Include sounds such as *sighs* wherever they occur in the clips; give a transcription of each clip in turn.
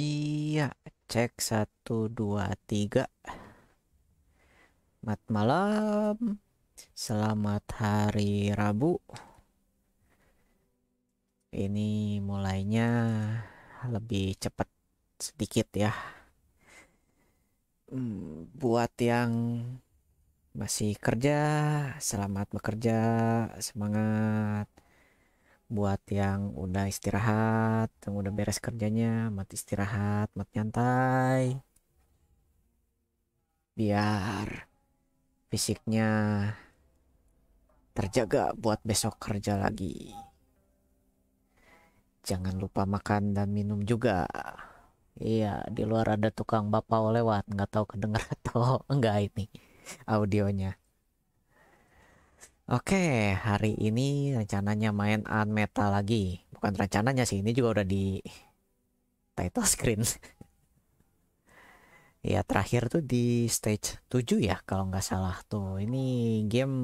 Iya, cek satu dua tiga. Mat malam. Selamat hari Rabu. Ini mulainya lebih cepat sedikit ya. Hmm, buat yang masih kerja, selamat bekerja, semangat buat yang udah istirahat, yang udah beres kerjanya, mati istirahat, mati nyantai. Biar fisiknya terjaga buat besok kerja lagi. Jangan lupa makan dan minum juga. Iya, di luar ada tukang bapak lewat, nggak tahu kedengar atau *laughs* enggak ini audionya. Oke, hari ini rencananya main Unmeta lagi. Bukan rencananya sih, ini juga udah di title screen. *laughs* ya, terakhir tuh di stage 7 ya, kalau nggak salah tuh. Ini game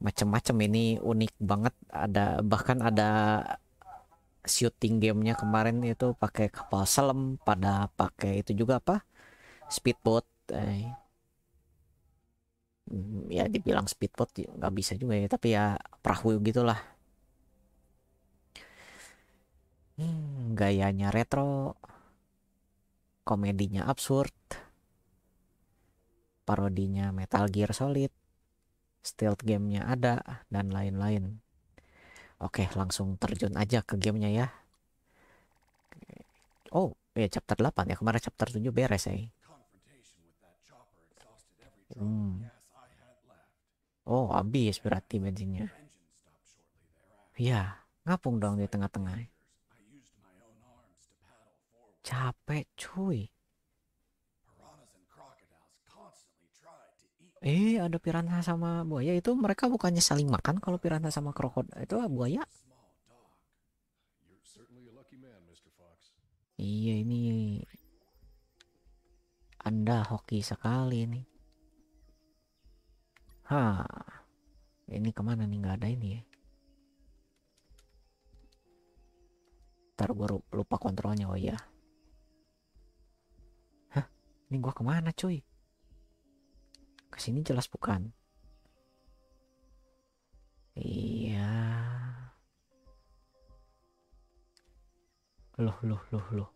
macem-macem ini unik banget. Ada bahkan ada shooting gamenya kemarin itu pakai kapal selam, pada pakai itu juga apa? Speedboat. Eh, ya dibilang speedboat ya nggak bisa juga ya tapi ya perahu gitulah hmm, gayanya retro komedinya absurd parodinya Metal Gear Solid stealth gamenya ada dan lain-lain oke langsung terjun aja ke gamenya ya oh ya chapter 8 ya kemarin chapter 7 beres ya hmm. Oh, habis berarti bensinnya. Ya, ngapung dong di tengah-tengah. Capek cuy. Eh, ada piranha sama buaya itu mereka bukannya saling makan kalau piranha sama krokod itu buaya? Iya ini Anda hoki sekali nih. Hah. Ini kemana nih? Nggak ada ini ya. Ntar gue lupa kontrolnya. Oh iya. Hah? Ini gua kemana cuy? Kesini jelas bukan. Iya. Loh, loh, loh, loh.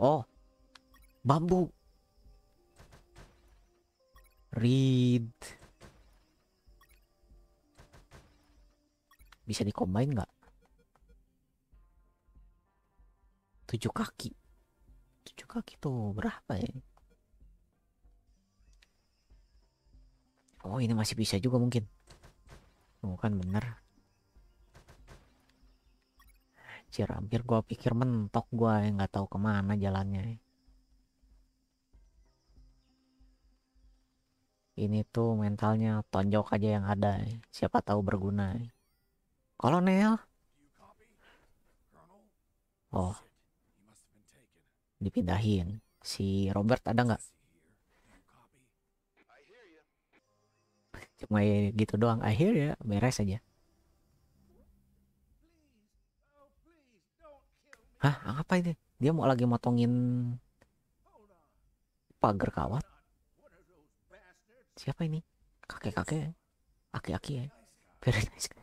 Oh. Bambu. Read. Bisa dikombin nggak? Tujuh kaki. Tujuh kaki tuh berapa ya? Oh ini masih bisa juga mungkin. bukan kan bener. Anjir hampir gua pikir mentok gua yang nggak tahu kemana jalannya. Ya. ini tuh mentalnya tonjok aja yang ada siapa tahu berguna kolonel oh dipindahin si Robert ada nggak cuma ya gitu doang akhir ya, beres aja hah apa ini dia mau lagi motongin pagar kawat siapa ini kakek kakek aki aki ya very nice guy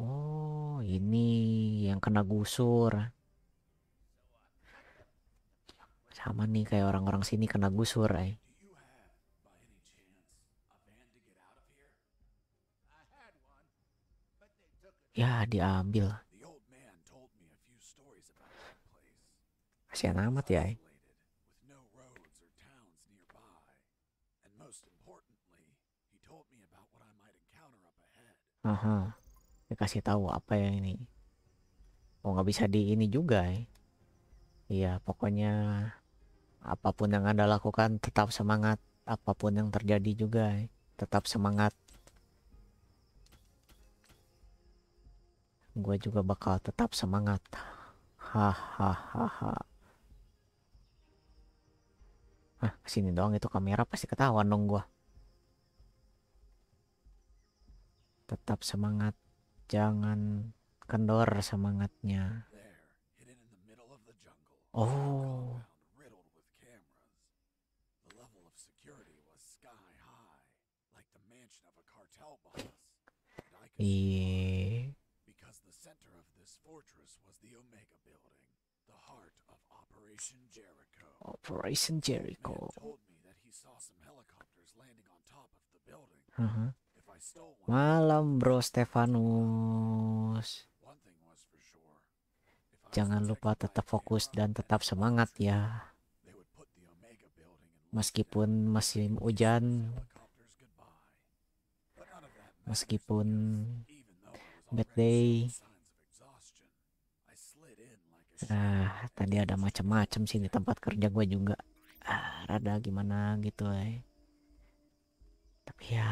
oh ini yang kena gusur sama nih kayak orang-orang sini kena gusur eh. ya diambil Kasihan amat ya. Eh. Aha. Dia ya, kasih tahu apa yang ini. Oh nggak bisa di ini juga ya. Iya pokoknya apapun yang anda lakukan tetap semangat. Apapun yang terjadi juga ya. tetap semangat. Gue juga bakal tetap semangat. Hahaha. Hah, kesini doang itu kamera pasti ketahuan dong gua. Tetap semangat, jangan kendor semangatnya. Oh. Iya. Operation Jericho. Mm-hmm. Malam bro Stefanus. Jangan lupa tetap fokus dan tetap semangat ya. Meskipun masih hujan, meskipun bad day, Nah, tadi ada macam-macam sih di tempat kerja gue juga. Ah, rada gimana gitu, eh. Tapi ya,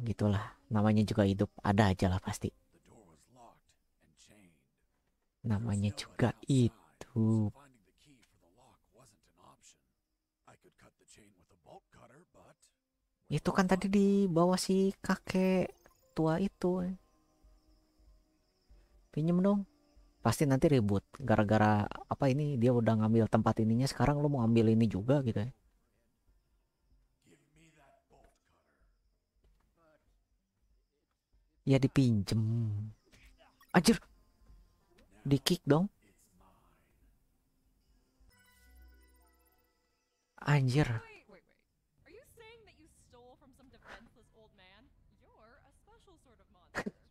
gitulah. Namanya juga hidup, ada aja lah pasti. Namanya juga itu. Itu kan tadi di bawah si kakek tua itu. Eh. Pinjem dong pasti nanti ribut gara-gara apa ini dia udah ngambil tempat ininya sekarang lu mau ambil ini juga gitu ya ya dipinjem anjir di kick dong anjir *laughs*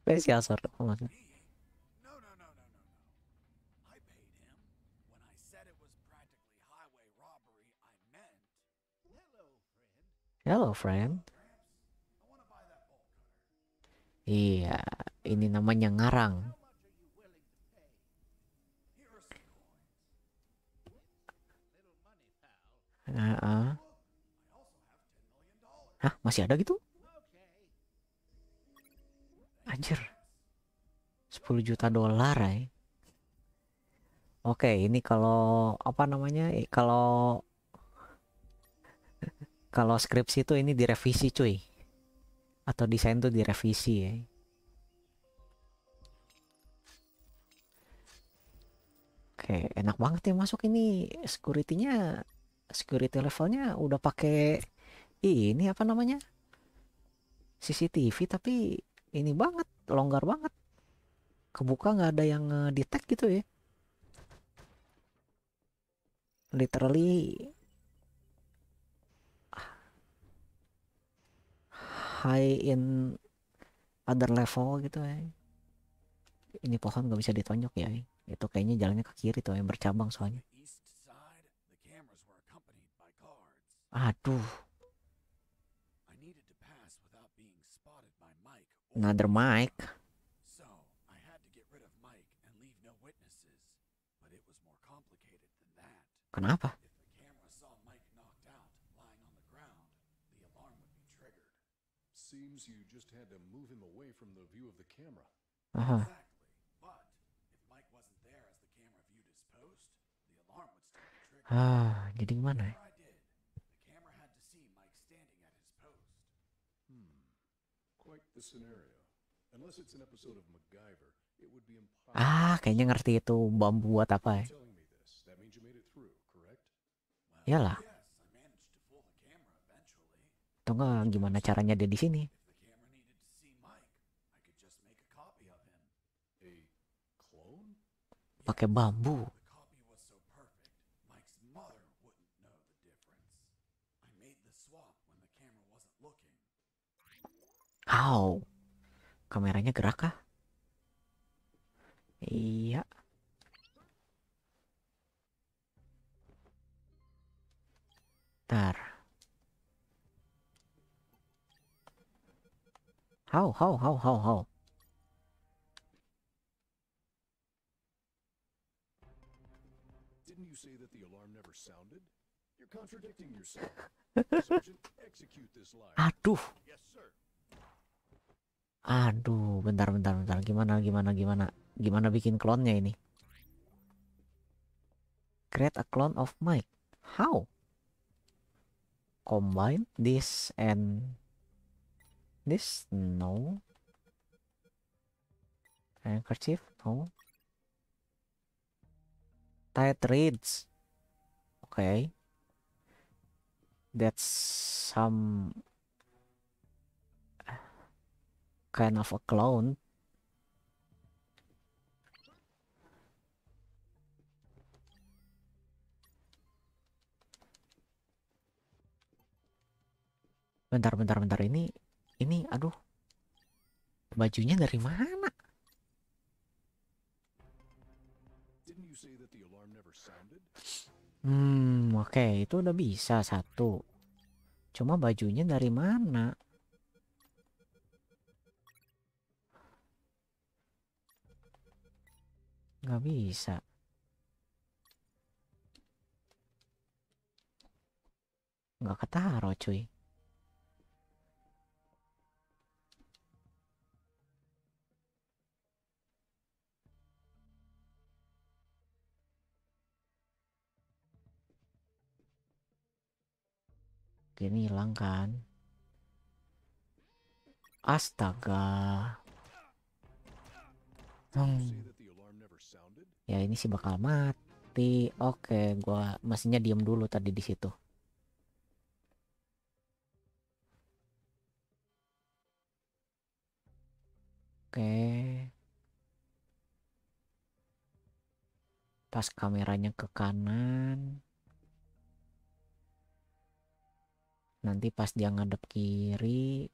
spesial sort of Hello, friend. Iya, ini namanya ngarang. Uh -uh. Hah, masih ada gitu? Anjir. 10 juta dolar, ya. Oke, ini kalau apa namanya? Eh, kalau kalau skripsi itu ini direvisi cuy atau desain tuh direvisi ya Oke, enak banget ya masuk ini security-nya security levelnya udah pakai ini apa namanya? CCTV tapi ini banget, longgar banget. Kebuka nggak ada yang detect gitu ya. Literally high in other level gitu ya ini pohon gak bisa ditonjok ya eh. itu kayaknya jalannya ke kiri tuh yang eh, bercabang soalnya aduh another mic Kenapa? Uh-huh. Ah, jadi gimana ya? Ah, kayaknya ngerti itu bambu buat apa ya? Iyalah. Atau gimana caranya dia di sini? pakai bambu. How? Kameranya gerak kah? Iya. Tar. How, how, how, how, how. Aduh. Aduh, bentar bentar bentar. Gimana gimana gimana? Gimana bikin klonnya ini? Create a clone of Mike. How? Combine this and this? No. Handkerchief? No. Tight reads. Okay that's some kind of a clone. bentar bentar bentar ini ini aduh bajunya dari mana Hmm, oke, okay. itu udah bisa satu. Cuma bajunya dari mana? Gak bisa. Gak ketaruh cuy. ini hilang kan? Astaga. Hmm. Ya ini sih bakal mati. Oke, gua mestinya diem dulu tadi di situ. Oke. Pas kameranya ke kanan. nanti pas dia ngadep kiri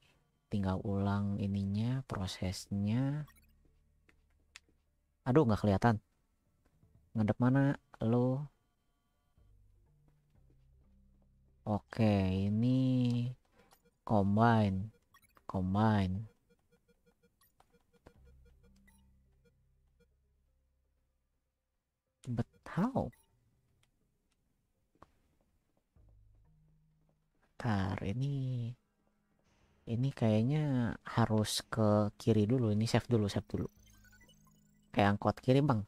tinggal ulang ininya prosesnya aduh nggak kelihatan ngadep mana lo oke ini combine combine but how bakar ini ini kayaknya harus ke kiri dulu ini save dulu save dulu kayak angkot kiri bang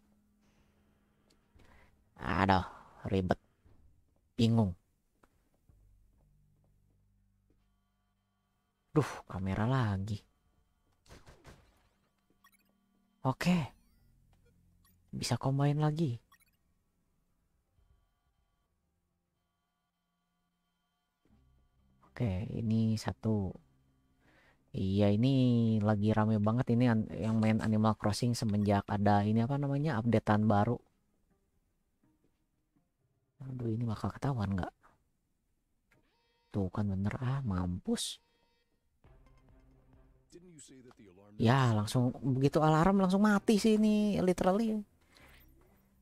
Ada, ribet bingung duh kamera lagi oke bisa combine lagi Oke, ini satu. Iya, ini lagi rame banget ini yang main Animal Crossing semenjak ada ini apa namanya? updatean baru. Aduh, ini bakal ketahuan nggak? Tuh kan bener ah, mampus. Ya, langsung begitu alarm langsung mati sih ini literally.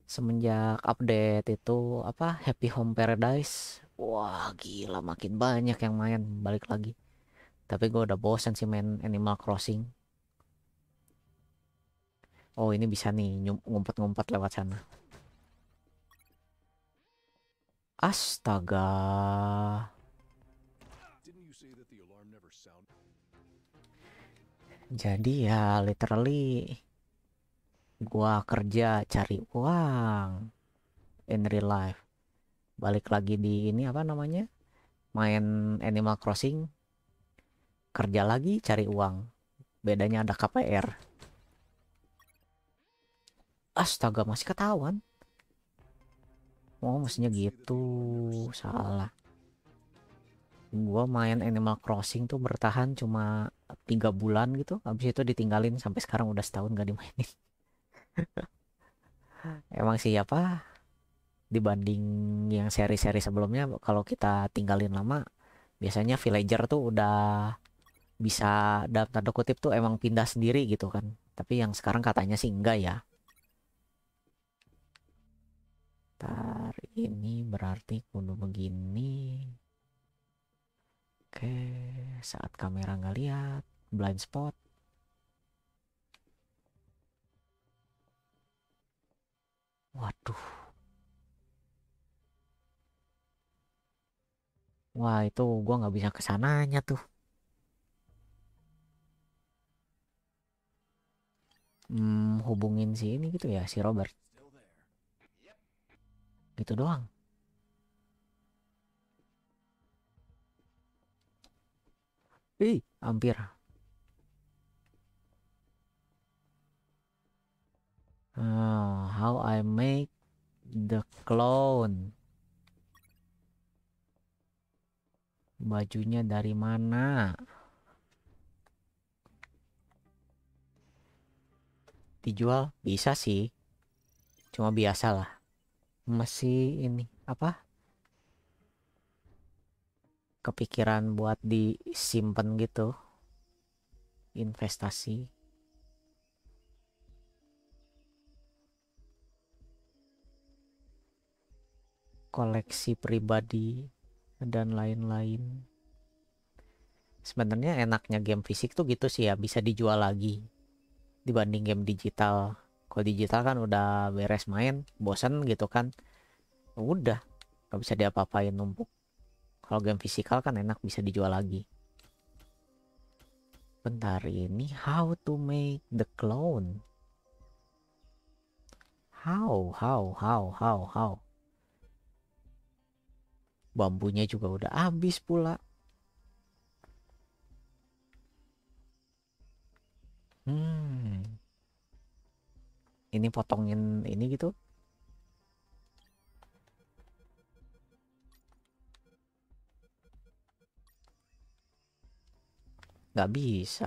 Semenjak update itu apa Happy Home Paradise wah gila makin banyak yang main balik lagi tapi gue udah bosen sih main Animal Crossing oh ini bisa nih ngumpet-ngumpet lewat sana astaga jadi ya literally gua kerja cari uang in real life balik lagi di ini apa namanya main Animal Crossing kerja lagi cari uang bedanya ada KPR astaga masih ketahuan oh mestinya gitu salah gua main Animal Crossing tuh bertahan cuma tiga bulan gitu habis itu ditinggalin sampai sekarang udah setahun gak dimainin *laughs* emang siapa dibanding yang seri-seri sebelumnya kalau kita tinggalin lama biasanya villager tuh udah bisa dalam tanda kutip tuh emang pindah sendiri gitu kan tapi yang sekarang katanya sih enggak ya Bentar, ini berarti kudu begini. Oke, saat kamera nggak lihat, blind spot. Waduh. Wah itu gue nggak bisa kesananya tuh. Hmm, hubungin si ini gitu ya si Robert. Gitu doang. Ih, hampir. Uh, how I make the clone. bajunya dari mana dijual bisa sih cuma biasalah. masih ini apa kepikiran buat disimpan gitu investasi koleksi pribadi dan lain-lain sebenarnya enaknya game fisik tuh gitu sih ya bisa dijual lagi dibanding game digital kalau digital kan udah beres main bosan gitu kan udah nggak bisa diapa-apain numpuk kalau game fisikal kan enak bisa dijual lagi bentar ini how to make the clone how how how how how Bambunya juga udah habis pula. Hmm. Ini potongin ini gitu. Gak bisa.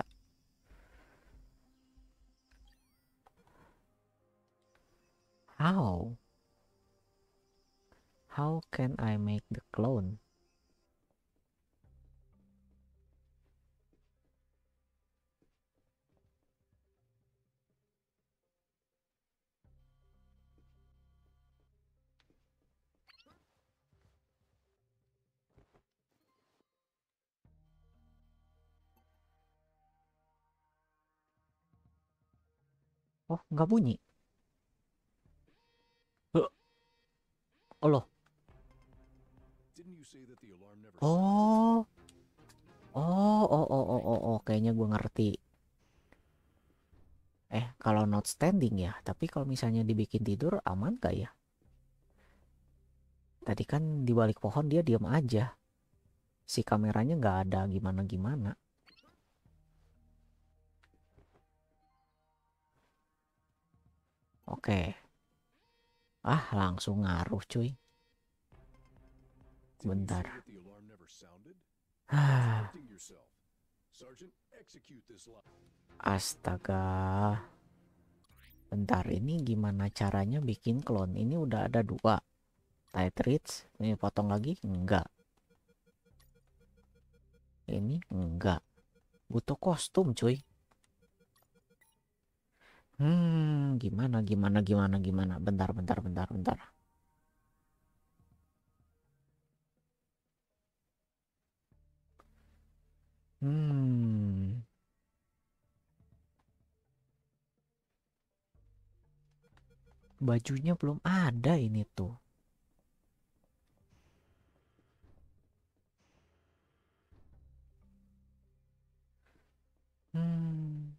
How? How can I make the clone? Oh, nggak bunyi. Oh loh. Oh. Oh, oh, oh, oh, oh, oh. kayaknya gue ngerti. Eh, kalau not standing ya, tapi kalau misalnya dibikin tidur aman gak ya? Tadi kan di balik pohon dia diam aja. Si kameranya nggak ada gimana-gimana. Oke. Ah, langsung ngaruh cuy. Bentar. Astaga. Bentar, ini gimana caranya bikin klon? Ini udah ada dua. Titrits, ini potong lagi? Enggak. Ini enggak. Butuh kostum, cuy. Hmm, gimana, gimana, gimana, gimana. Bentar, bentar, bentar, bentar. Hmm. Bajunya belum ada ini tuh. Hmm.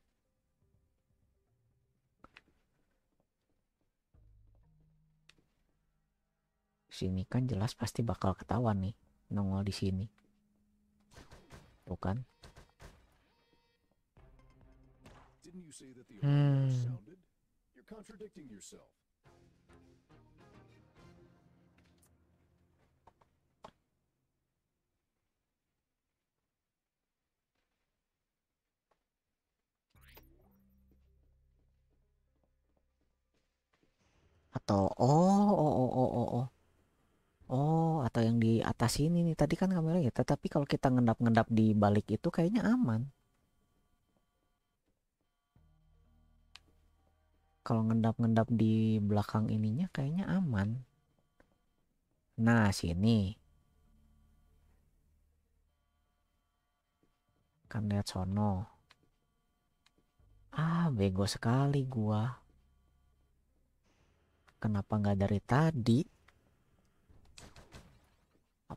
Sini kan jelas pasti bakal ketahuan nih nongol di sini bukan gitu hmm. atau oh oh oh oh oh, oh. Oh, atau yang di atas ini nih. Tadi kan kamera ya, tetapi kalau kita ngendap-ngendap di balik itu kayaknya aman. Kalau ngendap-ngendap di belakang ininya kayaknya aman. Nah, sini. Kan lihat sono. Ah, bego sekali gua. Kenapa nggak dari tadi?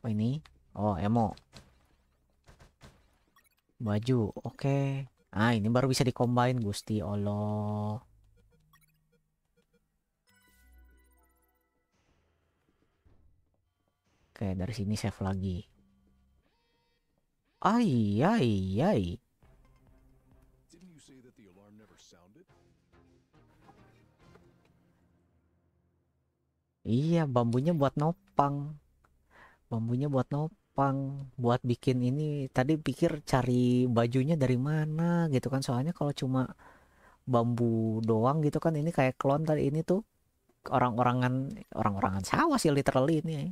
apa ini oh emo baju oke okay. ah ini baru bisa dikombain gusti allah oke okay, dari sini save lagi ay ay ay Iya, bambunya buat nopang bambunya buat nopang buat bikin ini tadi pikir cari bajunya dari mana gitu kan soalnya kalau cuma bambu doang gitu kan ini kayak klon tadi ini tuh orang-orangan orang-orangan sawah sih literally ini ya.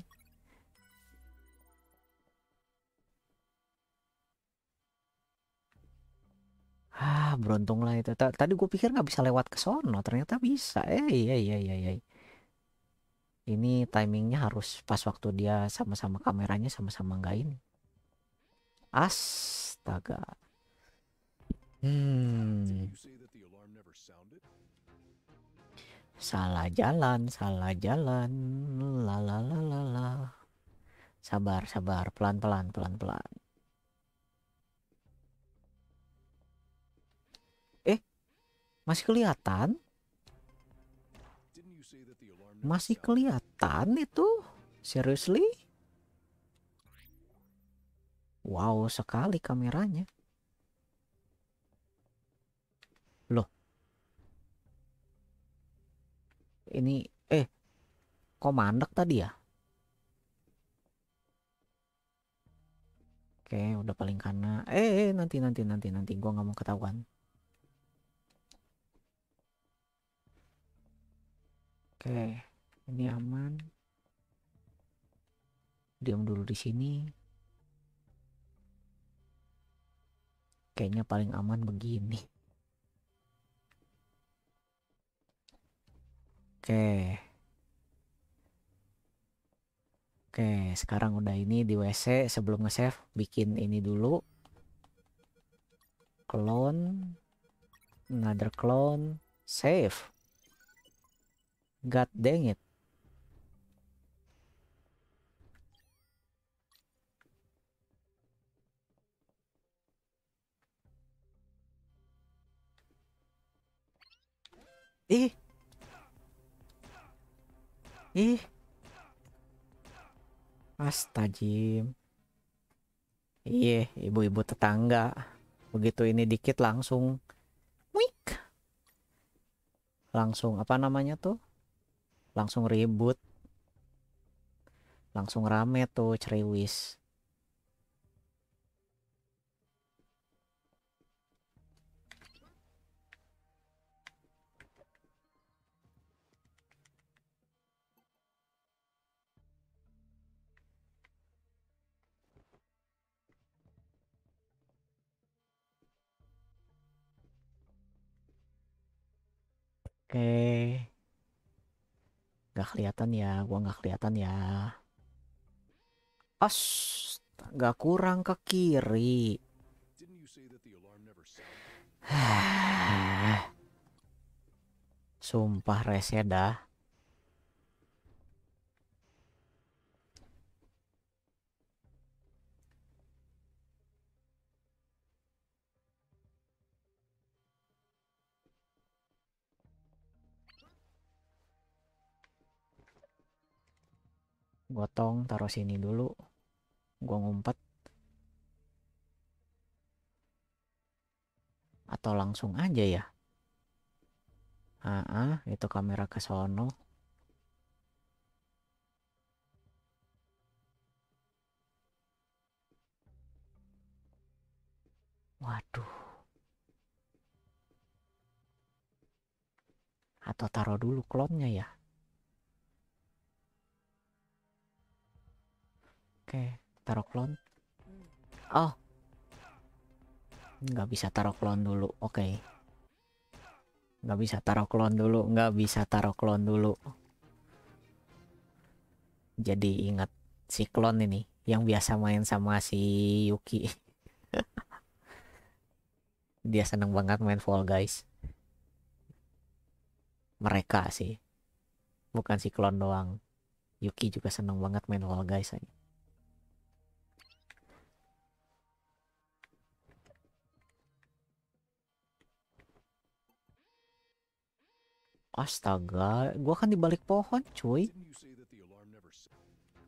Ah, beruntung lah itu. Tadi gue pikir nggak bisa lewat ke sono, ternyata bisa. Eh, iya, iya, iya, iya ini timingnya harus pas waktu dia sama-sama kameranya sama-sama nggak ini astaga hmm salah jalan salah jalan la la la sabar sabar pelan pelan pelan pelan eh masih kelihatan masih kelihatan itu? Seriously? Wow sekali kameranya. Loh. Ini eh kok mandek tadi ya? Oke, udah paling karena, Eh, eh nanti nanti nanti nanti gua nggak mau ketahuan. Oke. Okay ini aman diam dulu di sini kayaknya paling aman begini oke oke sekarang udah ini di WC sebelum nge-save bikin ini dulu clone another clone save god dang it Ih. Ih. Astajim. Iya, ibu-ibu tetangga. Begitu ini dikit langsung wik. Langsung apa namanya tuh? Langsung ribut. Langsung rame tuh ceriwis. Oke. Gak kelihatan ya, gua gak kelihatan ya. As, gak kurang ke kiri. *sighs* Sumpah rese dah. gotong taruh sini dulu gua ngumpet atau langsung aja ya ah itu kamera ke sono waduh atau taruh dulu klonnya ya Oke, taruh klon. Oh. Nggak bisa taruh klon dulu. Oke. Nggak bisa taruh klon dulu. Nggak bisa taruh klon dulu. Jadi ingat si clone ini. Yang biasa main sama si Yuki. *laughs* Dia seneng banget main Fall Guys. Mereka sih. Bukan si clone doang. Yuki juga seneng banget main Fall Guys. Aja. Astaga, gua kan di balik pohon, cuy.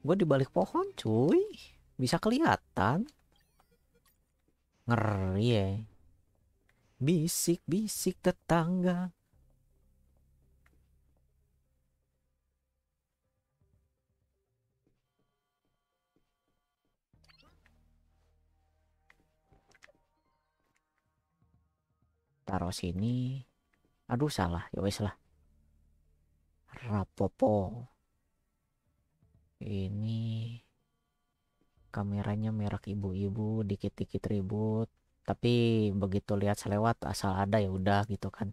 Gua di balik pohon, cuy. Bisa kelihatan. Ngeri ya. Bisik-bisik tetangga. Taruh sini. Aduh salah, ya lah. Rapopo ini kameranya merek ibu-ibu dikit-dikit ribut tapi begitu lihat selewat asal ada ya udah gitu kan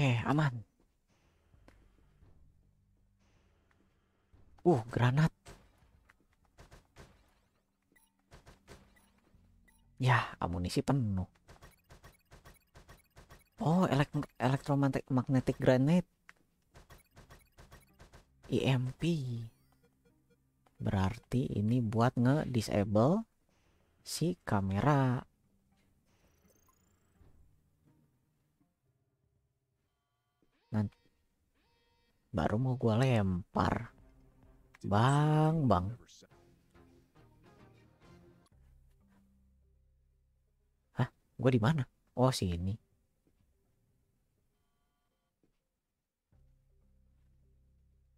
Oke, aman. Uh, granat. Ya, amunisi penuh. Oh, elektromagnetik elektromagnetic granat. EMP. Berarti ini buat nge-disable si kamera. nanti baru mau gua lempar bang bang hah gua di mana oh sini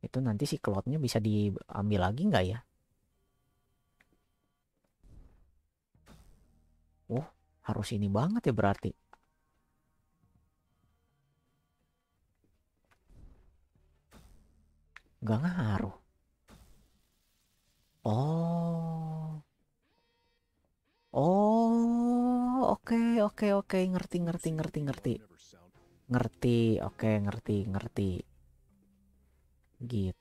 itu nanti si klotnya bisa diambil lagi nggak ya oh harus ini banget ya berarti gak ngaruh oh oh oke okay, oke okay, oke okay. ngerti ngerti ngerti ngerti ngerti oke okay, ngerti ngerti gitu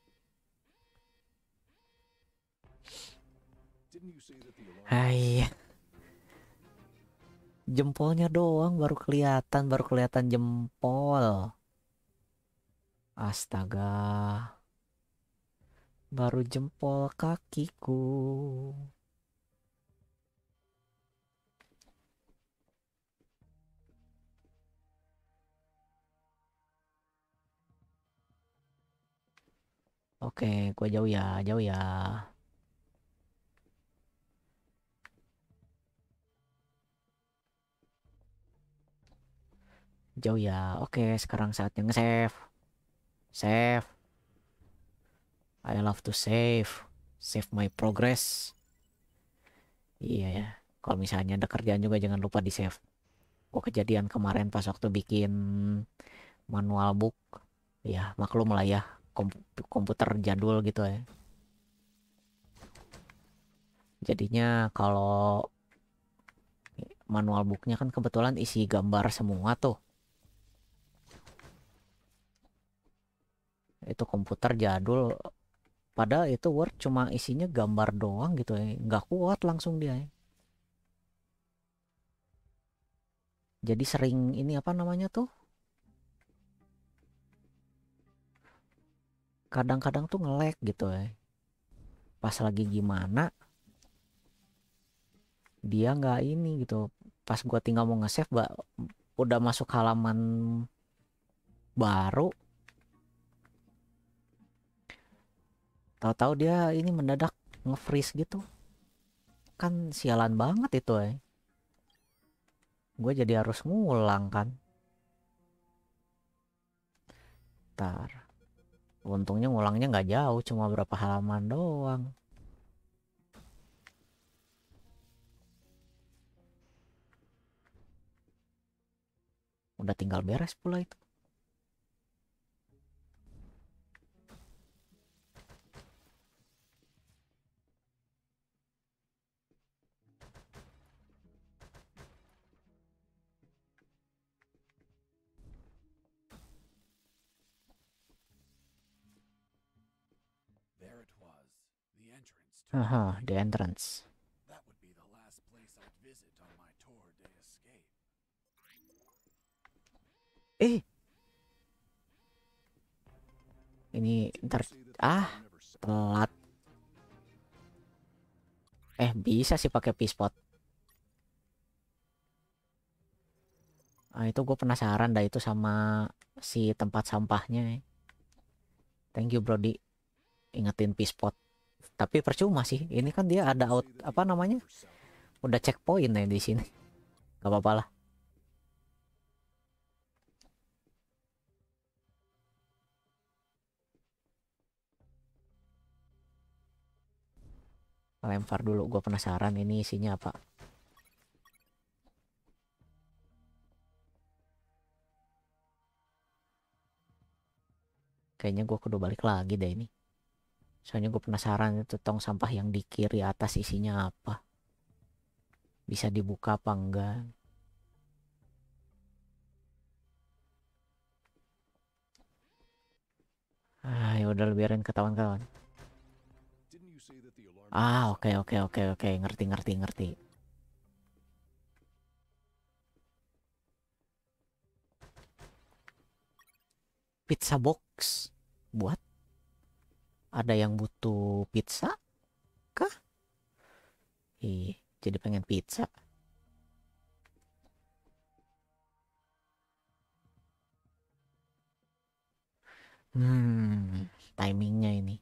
Hai jempolnya doang baru kelihatan baru kelihatan jempol astaga baru jempol kakiku. Oke, gua jauh ya, jauh ya. Jauh ya. Oke, sekarang saatnya nge-save. Save. I love to save, save my progress. Iya ya, kalau misalnya ada kerjaan juga jangan lupa di save. Oh kejadian kemarin pas waktu bikin manual book, ya maklum lah ya, kom komputer jadul gitu ya. Jadinya kalau manual booknya kan kebetulan isi gambar semua tuh. Itu komputer jadul padahal itu Word cuma isinya gambar doang gitu ya nggak kuat langsung dia ya. jadi sering ini apa namanya tuh kadang-kadang tuh ngelek gitu ya pas lagi gimana dia nggak ini gitu pas gue tinggal mau nge-save udah masuk halaman baru tahu-tahu dia ini mendadak nge-freeze gitu kan sialan banget itu eh. gue jadi harus ngulang kan ntar untungnya ngulangnya nggak jauh cuma berapa halaman doang udah tinggal beres pula itu Aha, the entrance. Eh. Ini ntar ah telat. Eh bisa sih pakai pispot. Ah itu gue penasaran dah itu sama si tempat sampahnya. Thank you Brody. Ingetin pispot tapi percuma sih ini kan dia ada out apa namanya udah checkpoint nih ya di sini gak apa-apa lah lempar dulu gue penasaran ini isinya apa kayaknya gue kudu balik lagi deh ini soalnya gue penasaran itu tong sampah yang di kiri atas isinya apa bisa dibuka apa enggak ah ya udah biarin ketahuan-ketahuan ah oke oke oke oke ngerti ngerti ngerti pizza box buat ada yang butuh pizza kah ih jadi pengen pizza hmm timingnya ini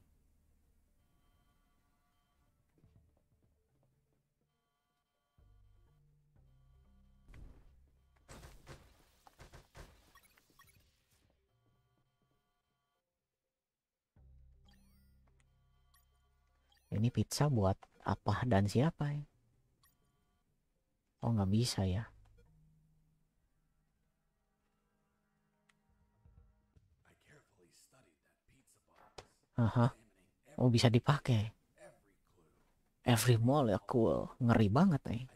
Ini pizza buat apa dan siapa ya? Oh nggak bisa ya. Aha. Oh bisa dipakai. Every mall ya cool. Ngeri banget nih. Eh.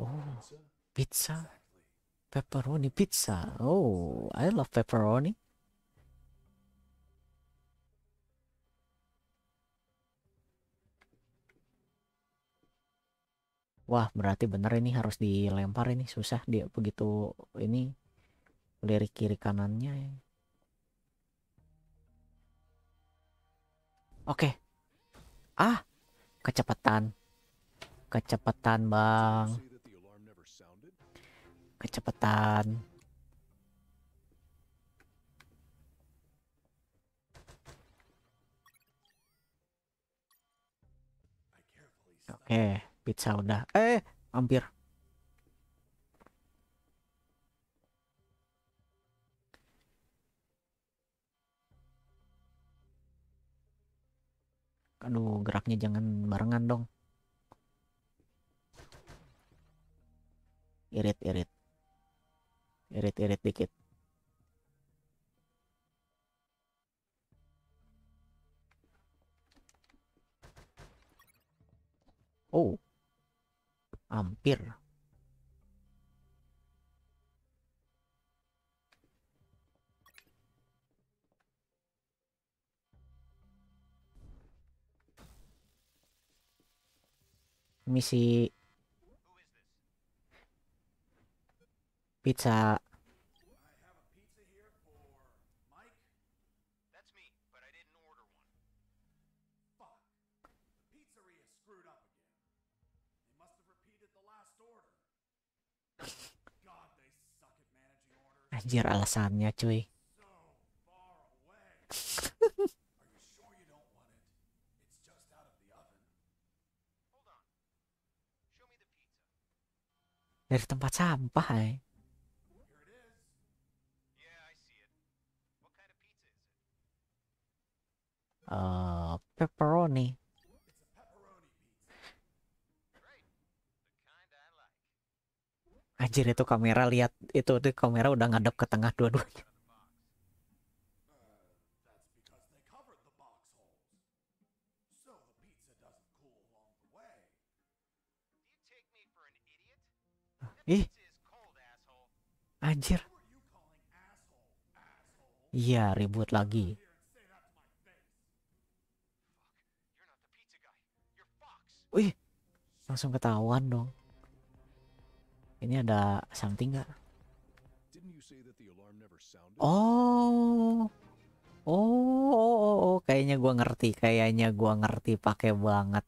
Oh, pizza. Pepperoni pizza. Oh, I love pepperoni. wah berarti bener ini harus dilempar ini susah dia begitu ini dari kiri kanannya ya. oke ah kecepatan kecepatan bang kecepatan oke pizza udah eh hampir aduh geraknya jangan barengan dong irit irit irit irit dikit oh hampir misi pizza Anjir alasannya cuy. Dari tempat sampah ya. Uh, pepperoni. anjir itu kamera lihat itu itu kamera udah ngadep ke tengah dua-duanya Ih. Anjir. Iya, ribut lagi. Wih, langsung ketahuan dong. Ini ada something nggak? Oh. Oh, oh, oh, oh, kayaknya gua ngerti, kayaknya gua ngerti pakai banget.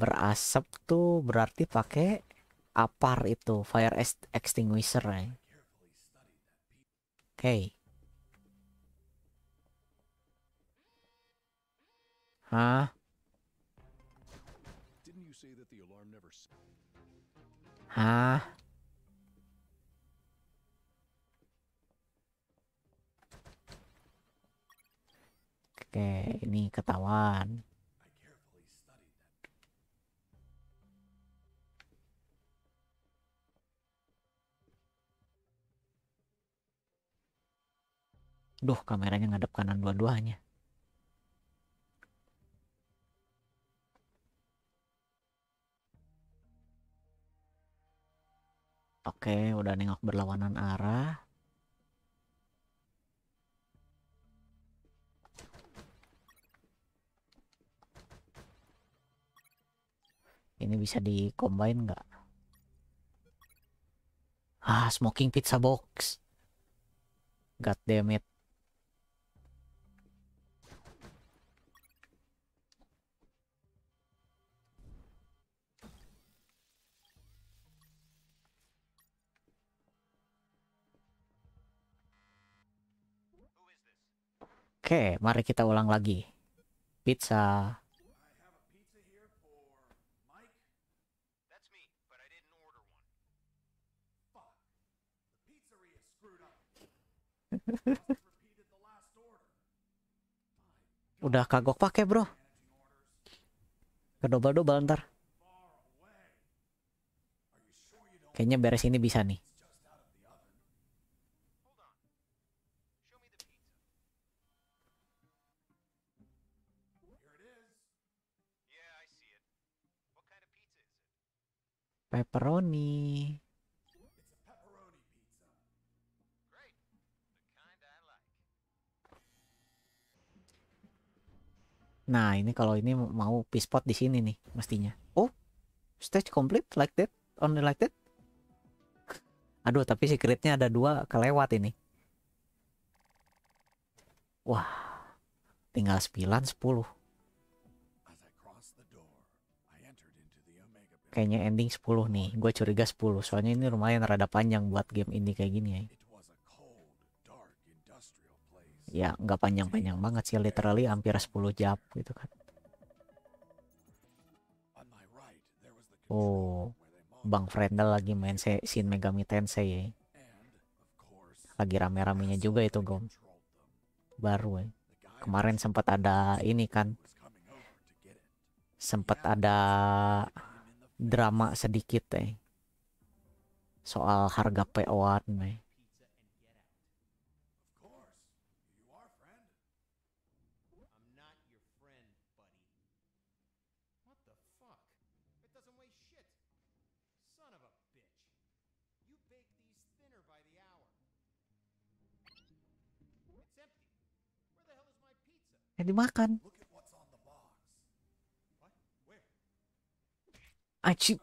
Berasap tuh berarti pakai apar itu, fire extinguisher ya. Oke. Okay. Hah? Hah? Oke, ini ketahuan. Duh, kameranya ngadep kanan dua-duanya. Oke, udah nengok berlawanan arah. Ini bisa dikombain nggak? Ah, smoking pizza box. God damn it. Oke, mari kita ulang lagi. Pizza. *laughs* Udah kagok pakai, Bro. Kedobel-dobel ntar. Kayaknya beres ini bisa nih. pepperoni. Nah, ini kalau ini mau pispot di sini nih mestinya. Oh, stage complete like that, only like that. Aduh, tapi secretnya ada dua kelewat ini. Wah, tinggal 9, 10. kayaknya ending 10 nih. Gue curiga 10. Soalnya ini lumayan rada panjang buat game ini kayak gini ya. Ya nggak panjang-panjang banget sih. Literally hampir 10 jam gitu kan. Oh. Bang Frendel lagi main scene Megami Tensei ya. Lagi rame-ramenya juga itu Gom. Baru ya. Kemarin sempat ada ini kan. Sempat ada drama sedikit teh soal harga PO-an eh. eh, dimakan. Oke,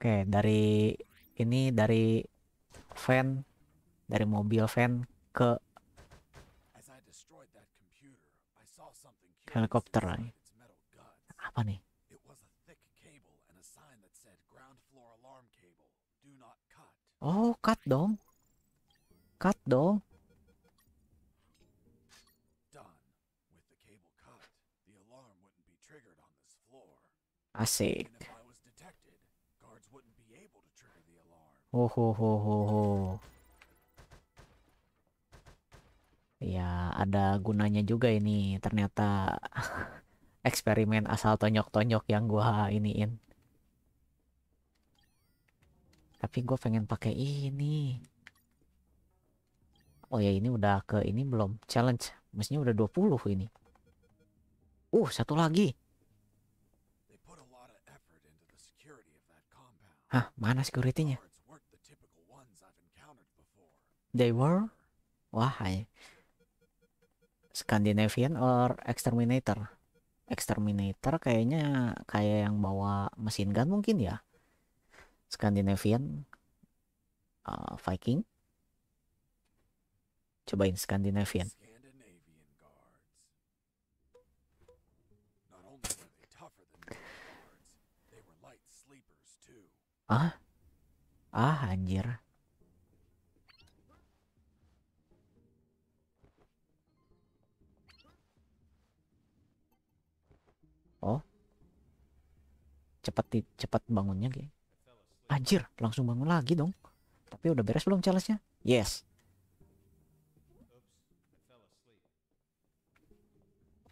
okay, dari ini dari van dari mobil van ke helikopter nih. Eh? Apa nih? Oh, cut dong. Cut dong. Asik. Ho ho ho ho ho. Ya, ada gunanya juga ini ternyata *laughs* eksperimen asal tonyok-tonyok yang gua iniin. Tapi gua pengen pakai ini. Oh ya ini udah ke ini belum challenge. Maksudnya udah 20 ini. Uh, satu lagi. Hah, mana security-nya? They were? Wahai. Scandinavian or exterminator? Exterminator kayaknya kayak yang bawa mesin gun mungkin ya. Scandinavian uh, Viking. Cobain Scandinavian. Ah? Ah anjir. Oh. Cepat cepat bangunnya geng. Anjir, langsung bangun lagi dong. Tapi udah beres belum challenge-nya? Yes.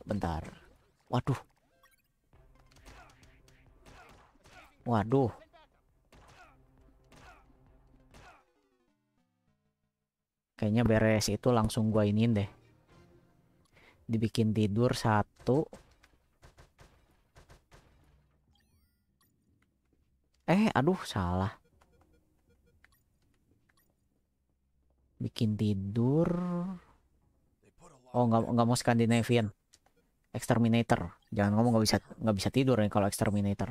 Bentar. Waduh. Waduh. Kayaknya beres itu langsung gua iniin deh. Dibikin tidur satu. Eh, aduh salah. Bikin tidur. Oh, nggak nggak mau Scandinavian. Exterminator. Jangan ngomong nggak bisa nggak bisa tidur nih ya kalau Exterminator.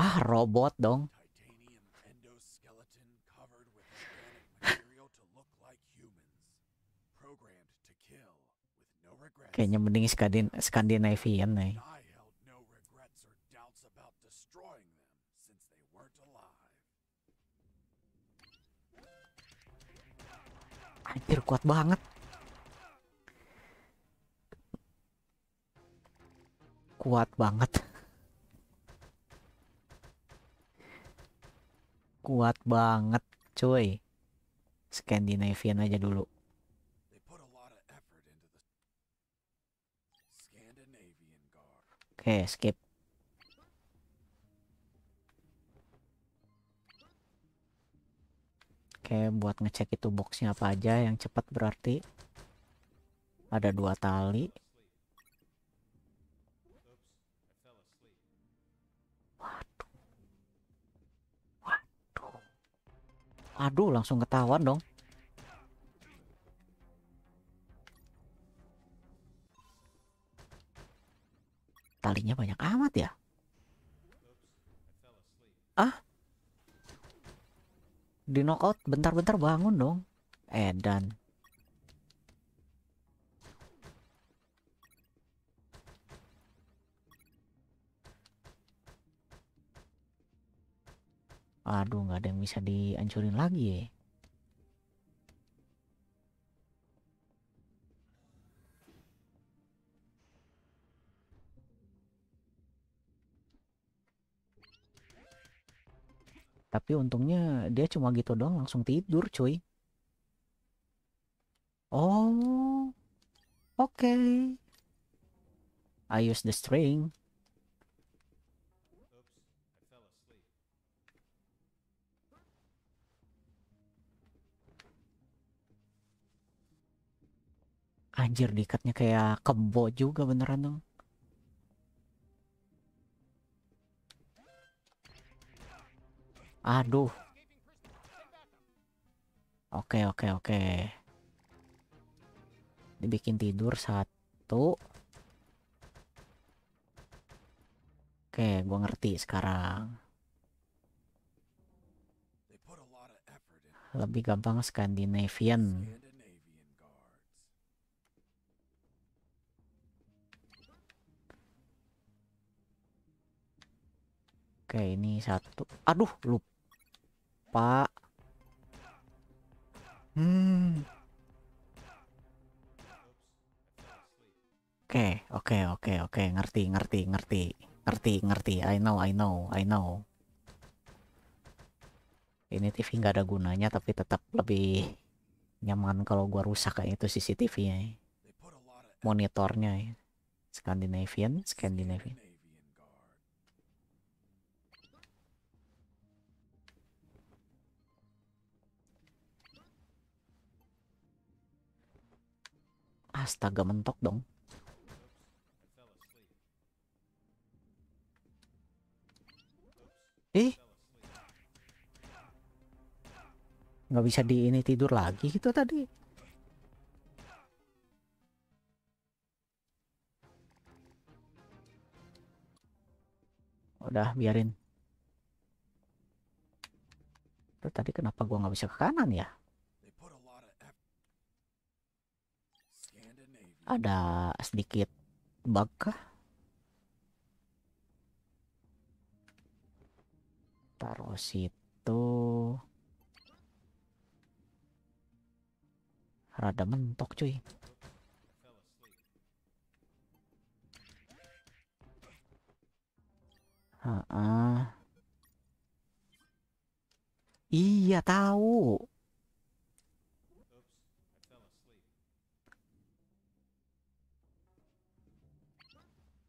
Ah, robot dong. Kayaknya mending Skandin Skandinavian nih. Eh. Anjir kuat banget. Kuat banget. Kuat banget, cuy. Scandinavian aja dulu. Oke, skip. Oke, buat ngecek itu boxnya apa aja yang cepat berarti ada dua tali. Waduh. Waduh, langsung ketahuan dong. Talinya banyak amat ya. Ah? Di knockout bentar-bentar bangun dong. eh dan Aduh, nggak ada yang bisa dihancurin lagi ya. Tapi untungnya dia cuma gitu doang langsung tidur cuy. Oh, oke. Okay. I use the string. Anjir diikatnya kayak kebo juga beneran dong. Aduh. Oke, oke, oke. Dibikin tidur satu. Oke, gua ngerti sekarang. Lebih gampang Scandinavian. Oke, ini satu. Aduh, lupa pak hmm oke okay, oke okay, oke okay, oke ngerti ngerti ngerti ngerti ngerti I know I know I know ini TV nggak ada gunanya tapi tetap lebih nyaman kalau gua rusak kayak itu CCTV-nya monitornya ya. Scandinavian Scandinavian Astaga mentok dong. Ih. Gak bisa di ini tidur lagi gitu tadi. Udah biarin. Tuh, tadi kenapa gua nggak bisa ke kanan ya? ada sedikit bug kah? Taruh situ. Rada mentok cuy. Ha -ha. Iya tahu.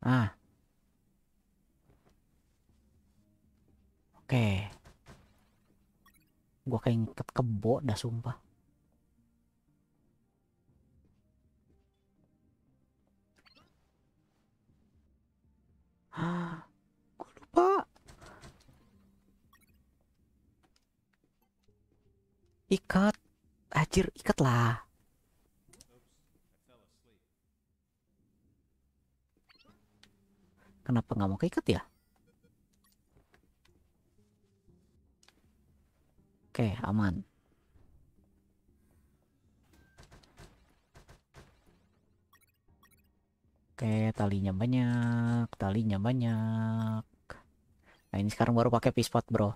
ah oke gua kayak ngikat kebo dah sumpah ah lupa ikat acir ikat lah kenapa nggak mau keikat ya oke aman Oke, talinya banyak, talinya banyak. Nah, ini sekarang baru pakai pispot, Bro.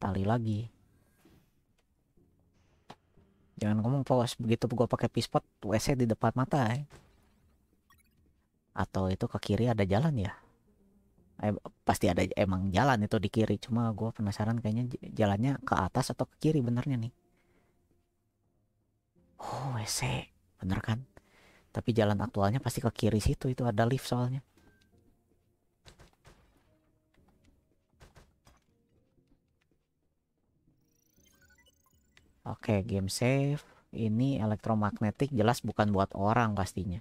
Tali lagi jangan ngomong pas begitu gua pakai pispot wc di depan mata ya. atau itu ke kiri ada jalan ya eh, pasti ada emang jalan itu di kiri cuma gua penasaran kayaknya jalannya ke atas atau ke kiri benernya nih oh wc bener kan tapi jalan aktualnya pasti ke kiri situ itu ada lift soalnya Oke, game save. Ini elektromagnetik jelas bukan buat orang pastinya.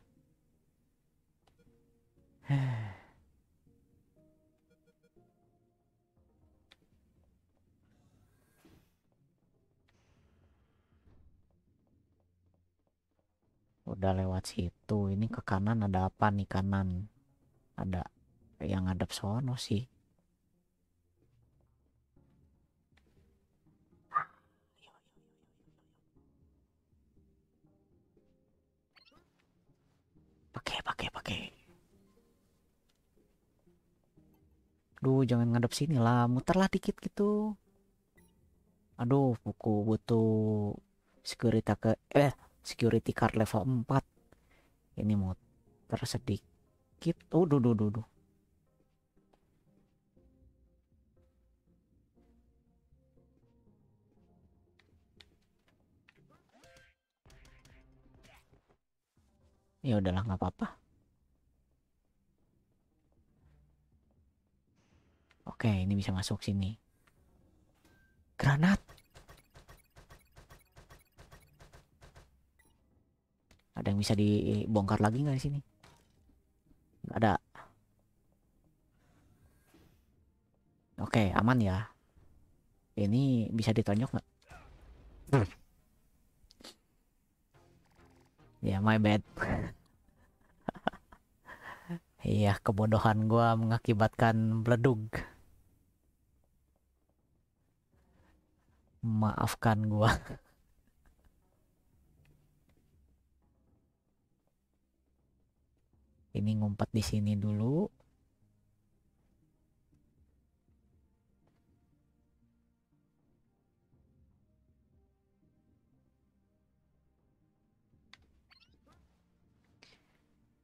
*sighs* Udah lewat situ. Ini ke kanan ada apa nih kanan? Ada yang ada sono sih. pakai pakai pakai Duh, jangan ngadep sini lah, muterlah dikit gitu. Aduh, buku butuh security ke eh security card level 4. Ini mau sedikit. Oh, duh duh duh duh. ya udahlah nggak apa-apa oke ini bisa masuk sini granat ada yang bisa dibongkar lagi nggak di sini nggak ada oke aman ya ini bisa ditonjok nggak hmm ya yeah, my bad iya kebodohan gue mengakibatkan bledug. maafkan gue. ini ngumpet di sini dulu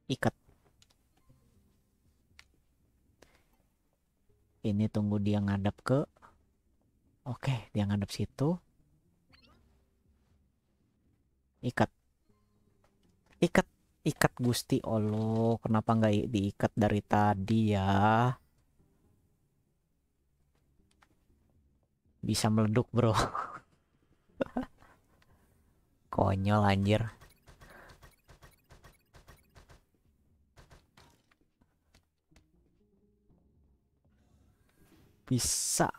ikat ini tunggu dia ngadap ke oke dia ngadap situ ikat ikat ikat gusti allah kenapa nggak diikat dari tadi ya bisa meleduk bro *laughs* konyol anjir bisa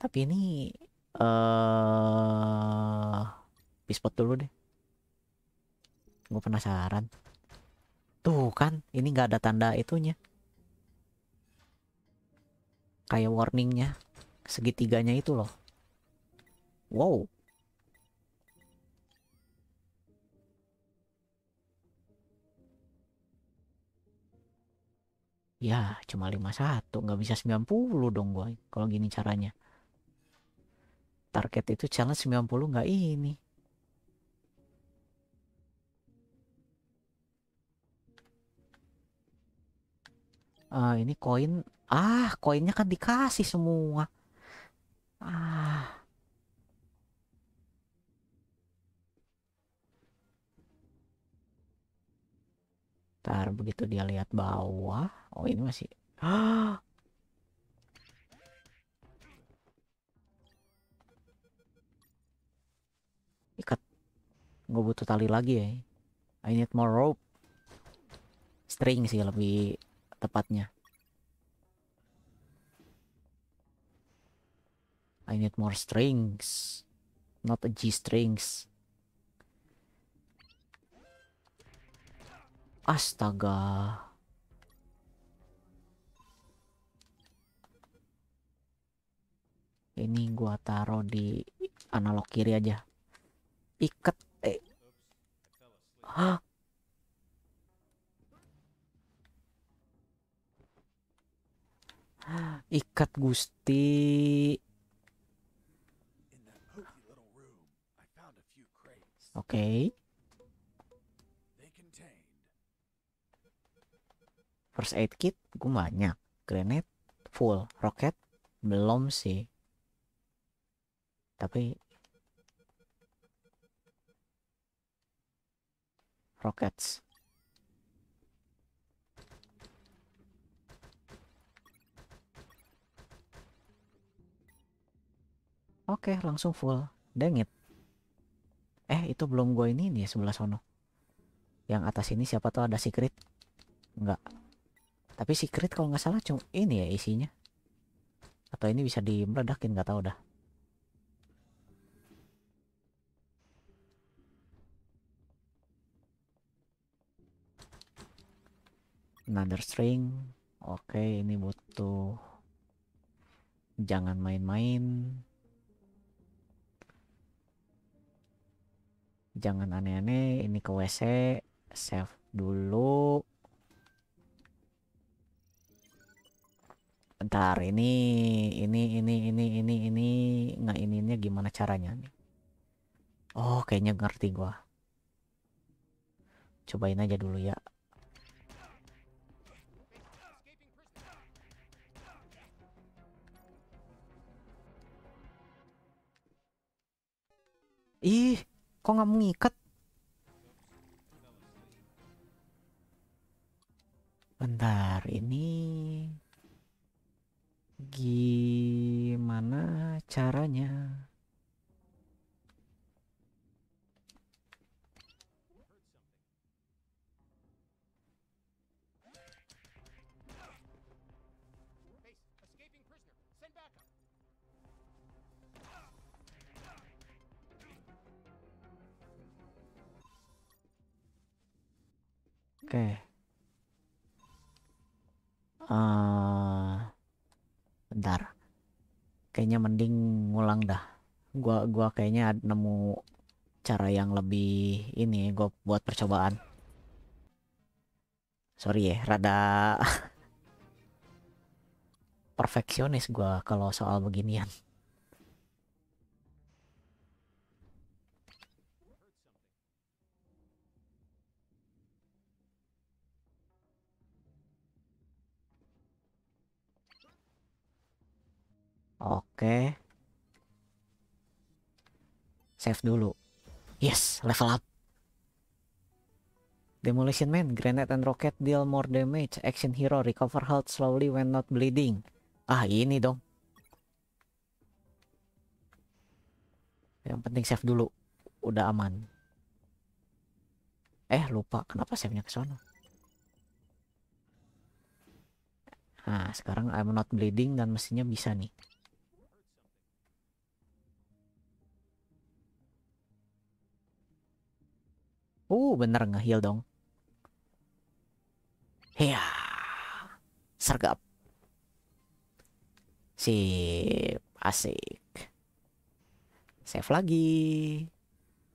tapi ini eh uh, bispot dulu deh gue penasaran tuh kan ini nggak ada tanda itunya kayak warningnya segitiganya itu loh wow Ya, cuma 51, nggak bisa 90 dong gue kalau gini caranya. Target itu challenge 90 nggak ini. Uh, ini koin, ah koinnya kan dikasih semua. Ah. Ntar begitu dia lihat bawah oh ini masih *gasps* ikat gue butuh tali lagi ya I need more rope string sih lebih tepatnya I need more strings not a G strings astaga ini gua taruh di analog kiri aja ikat eh Hah? ikat gusti oke okay. first aid kit gue banyak Granite, full roket belum sih tapi rockets oke langsung full dengit eh itu belum gue ini nih sebelah sono yang atas ini siapa tuh ada secret enggak tapi secret kalau nggak salah cuma ini ya isinya atau ini bisa meledakin nggak tahu dah another string oke ini butuh jangan main-main jangan aneh-aneh ini ke WC save dulu bentar ini ini ini ini ini ini nggak ininya gimana caranya nih oh kayaknya ngerti gua cobain aja dulu ya Ih, kok nggak mengikat. Bentar, ini gimana caranya? Oke. Uh, bentar. Kayaknya mending ngulang dah. Gua gua kayaknya nemu cara yang lebih ini gua buat percobaan. Sorry ya, rada *laughs* perfeksionis gua kalau soal beginian. Oke. Save dulu. Yes, level up. Demolition Man, Grenade and Rocket deal more damage. Action Hero, recover health slowly when not bleeding. Ah, ini dong. Yang penting save dulu. Udah aman. Eh, lupa. Kenapa save-nya ke sana? Nah, sekarang I'm not bleeding dan mesinnya bisa nih. Uh, bener heal dong. Iya. Sergap. Sip. Asik. Save lagi.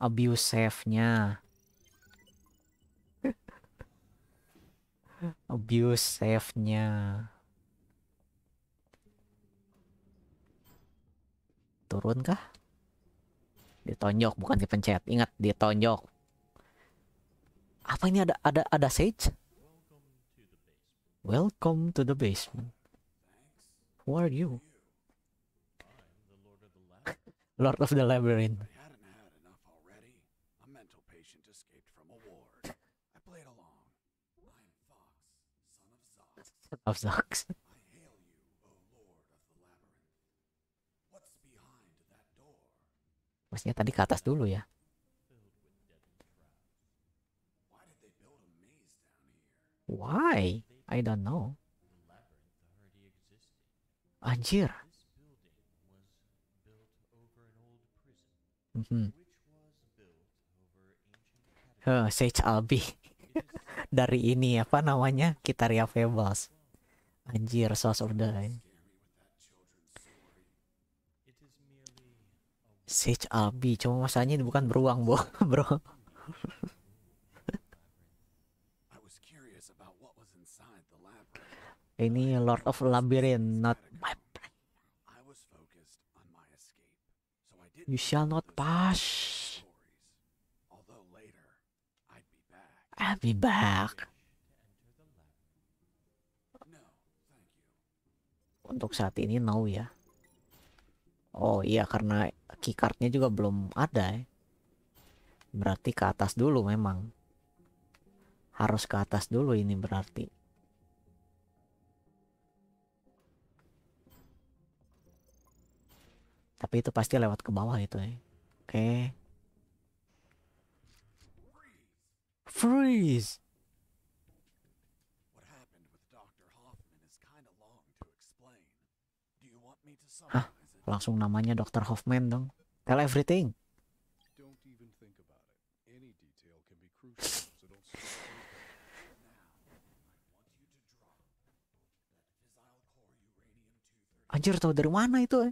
Abuse save-nya. *laughs* Abuse save-nya. Turun kah? Ditonjok bukan dipencet. Ingat ditonjok apa ini ada ada ada sage? Welcome to the basement. Who are you? Lord of the Labyrinth. of Zox. Maksudnya tadi ke atas dulu ya. Why? I don't know. Anjir. Mm -hmm. Sage Albi *laughs* dari ini apa namanya Kitaria Fables anjir Source of the Sage Albi cuma masanya bukan beruang *laughs* bro bro Ini Lord of Labyrinth, not my friend. You shall not pass. I'll be back. Untuk saat ini no ya. Oh iya karena keycardnya juga belum ada ya. Berarti ke atas dulu memang. Harus ke atas dulu ini berarti. Tapi itu pasti lewat ke bawah itu ya. Oke. Okay. Freeze. Hah? Langsung namanya Dr. Hoffman dong. Tell everything. Anjir tahu dari mana itu? Eh?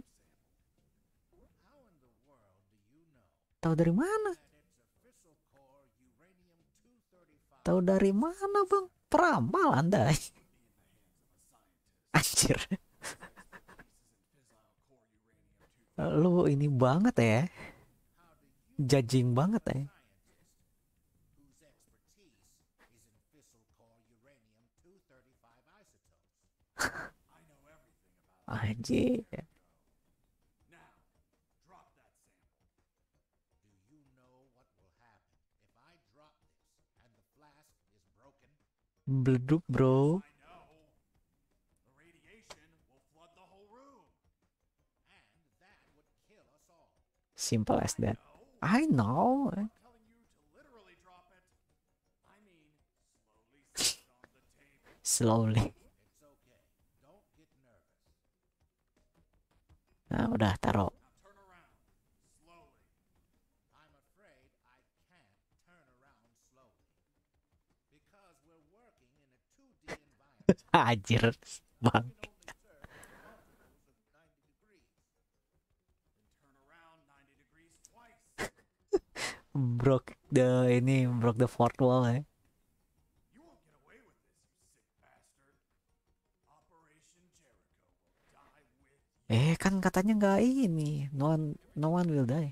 Tahu dari mana? Tahu dari mana bang? Peramal anda. *laughs* Anjir. Lu ini banget ya. Judging banget ya. *laughs* Anjir. Bleduk bro. Simple as that. I know. *laughs* Slowly. Nah, udah taruh. *laughs* Anjir, bang. *laughs* broke the ini broke the fourth wall ya. Eh? Eh kan katanya nggak ini, no one, no one will die.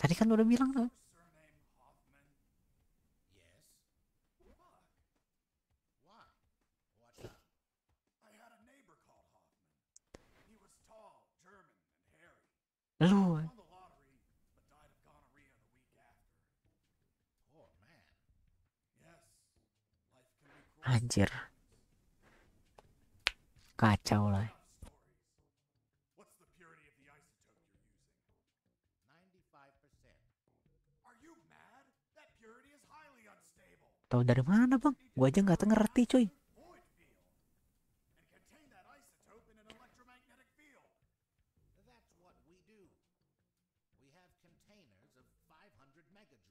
Tadi kan udah bilang tuh. Lu eh. Anjir Kacau lah Tahu dari mana bang? Gua aja nggak ngerti cuy.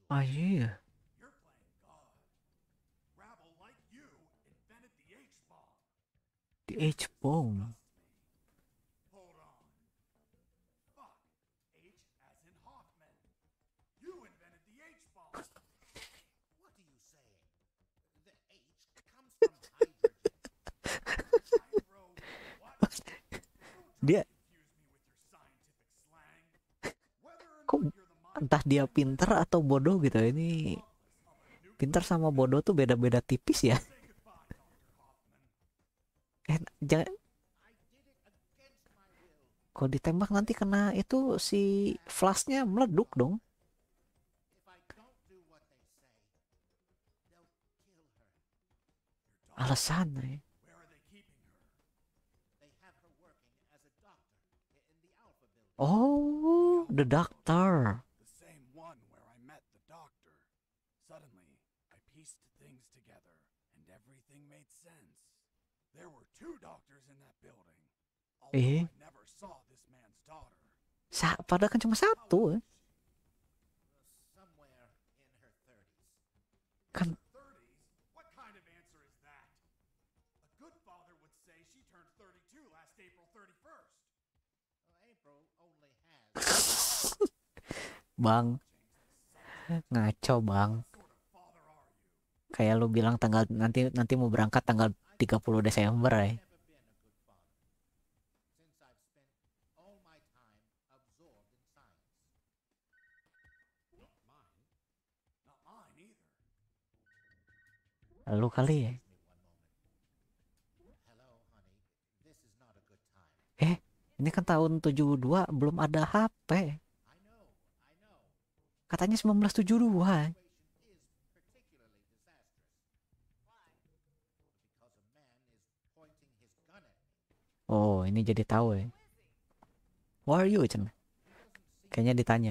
Ah iya. The H bomb. dia kok entah dia pinter atau bodoh gitu ini pinter sama bodoh tuh beda-beda tipis ya *laughs* eh jangan kalau ditembak nanti kena itu si flashnya meleduk dong alasan ya. Oh, the doctor. The same one where eh. never saw Sa padahal kan cuma satu. Eh? Kan bang ngaco bang kayak lu bilang tanggal nanti nanti mau berangkat tanggal 30 Desember ya eh. lu kali ya eh ini kan tahun 72 belum ada HP Katanya 1972. Oh, ini jadi tahu ya. Who are you, Chen? Kayaknya ditanya.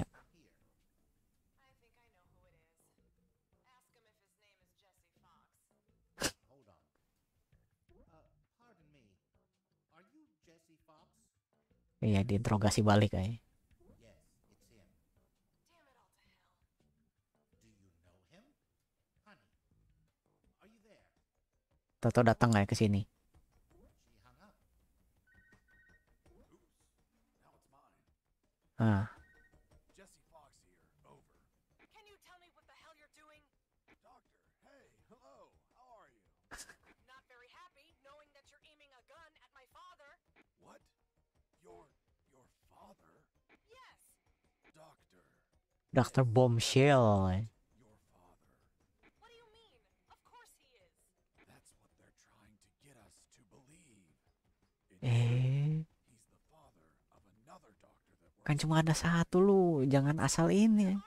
Iya, diinterogasi balik kayaknya. Toto datang nggak ya ke sini? Ah. *laughs* Dr. Bombshell. eh kan cuma ada satu lu jangan asal ini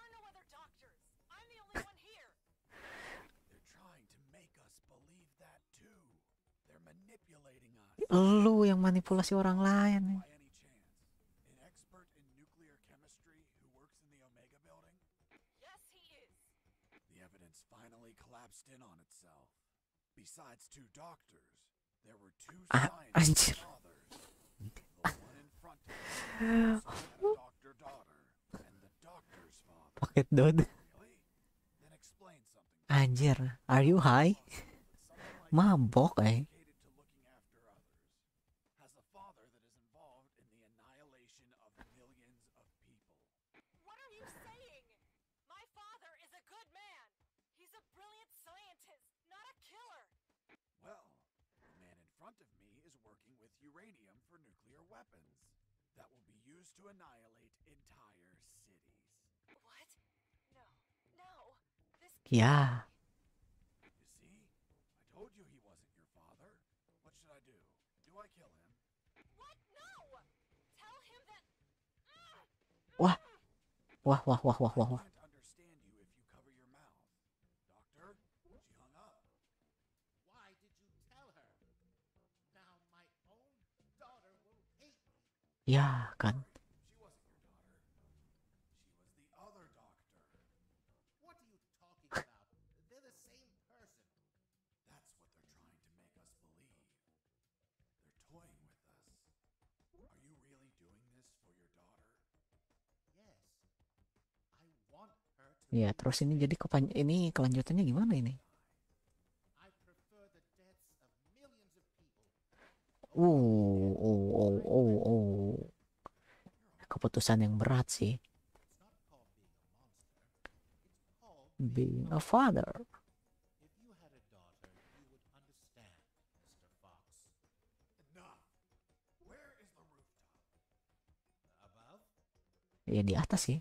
lu yang manipulasi orang lain Besides two doctors, Ah, ah, ah. Anjir. Pocket dot. Anjir, are you high? *laughs* Mabok eh. Yeah. Ya. Wah, wah, wah, wah, wah, wah. Ya, kan. Iya, terus ini jadi kepan ini kelanjutannya gimana ini? Uh, oh, oh, oh, oh. Keputusan yang berat sih. Being a father. Ya di atas sih.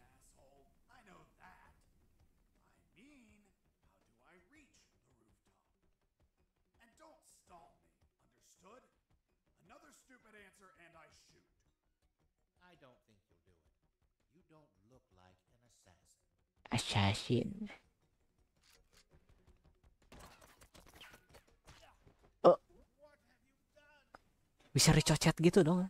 assassin. Oh. Bisa ricochet gitu dong.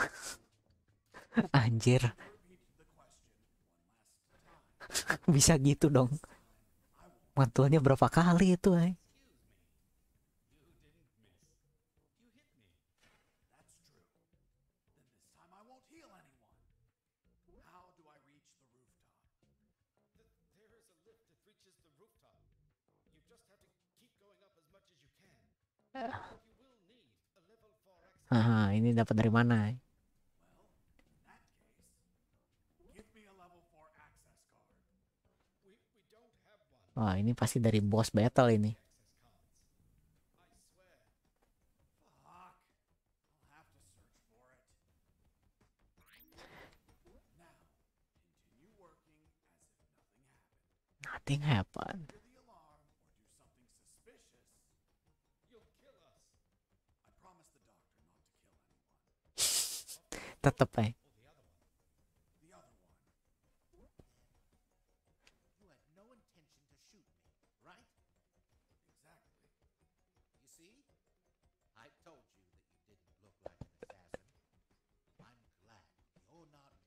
*laughs* Anjir. *laughs* Bisa gitu dong mantulnya berapa kali itu eh? ay? Aha, ini dapat dari mana? Eh? Wah ini pasti dari boss battle ini. Nothing happened. *laughs* tetap eh.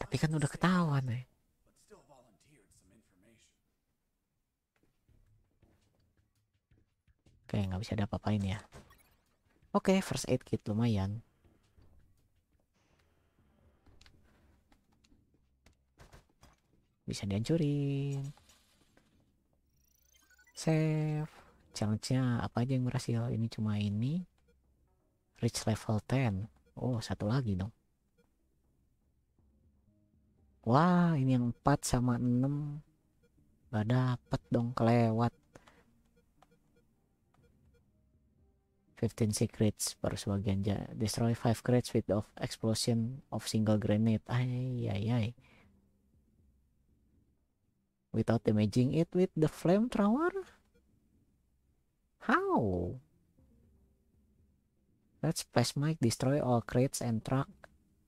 Tapi kan udah ketahuan ya. Oke, nggak bisa ada apa-apain ya. Oke, first aid kit lumayan. Bisa dihancurin. Save. Challenge-nya apa aja yang berhasil? Ini cuma ini. Reach level 10. Oh, satu lagi dong wah ini yang 4 sama 6 gak dapet dong kelewat 15 secrets per sebagian ja destroy 5 crates with of explosion of single grenade ay ay ay without damaging it with the flame flamethrower how let's pass mic destroy all crates and truck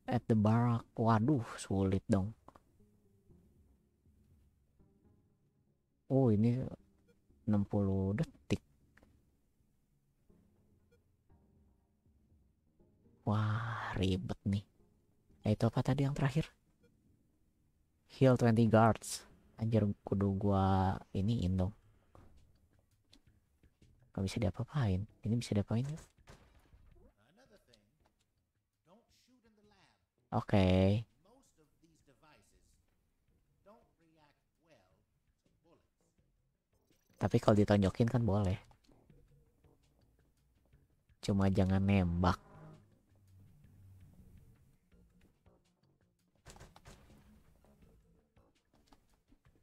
at the barrack waduh sulit dong oh ini 60 detik wah ribet nih ya, itu apa tadi yang terakhir heal 20 guards anjir kudu gua ini Indo. gak bisa diapa-apain ini bisa diapain ya oke okay. Tapi kalau ditonjokin kan boleh. Cuma jangan nembak.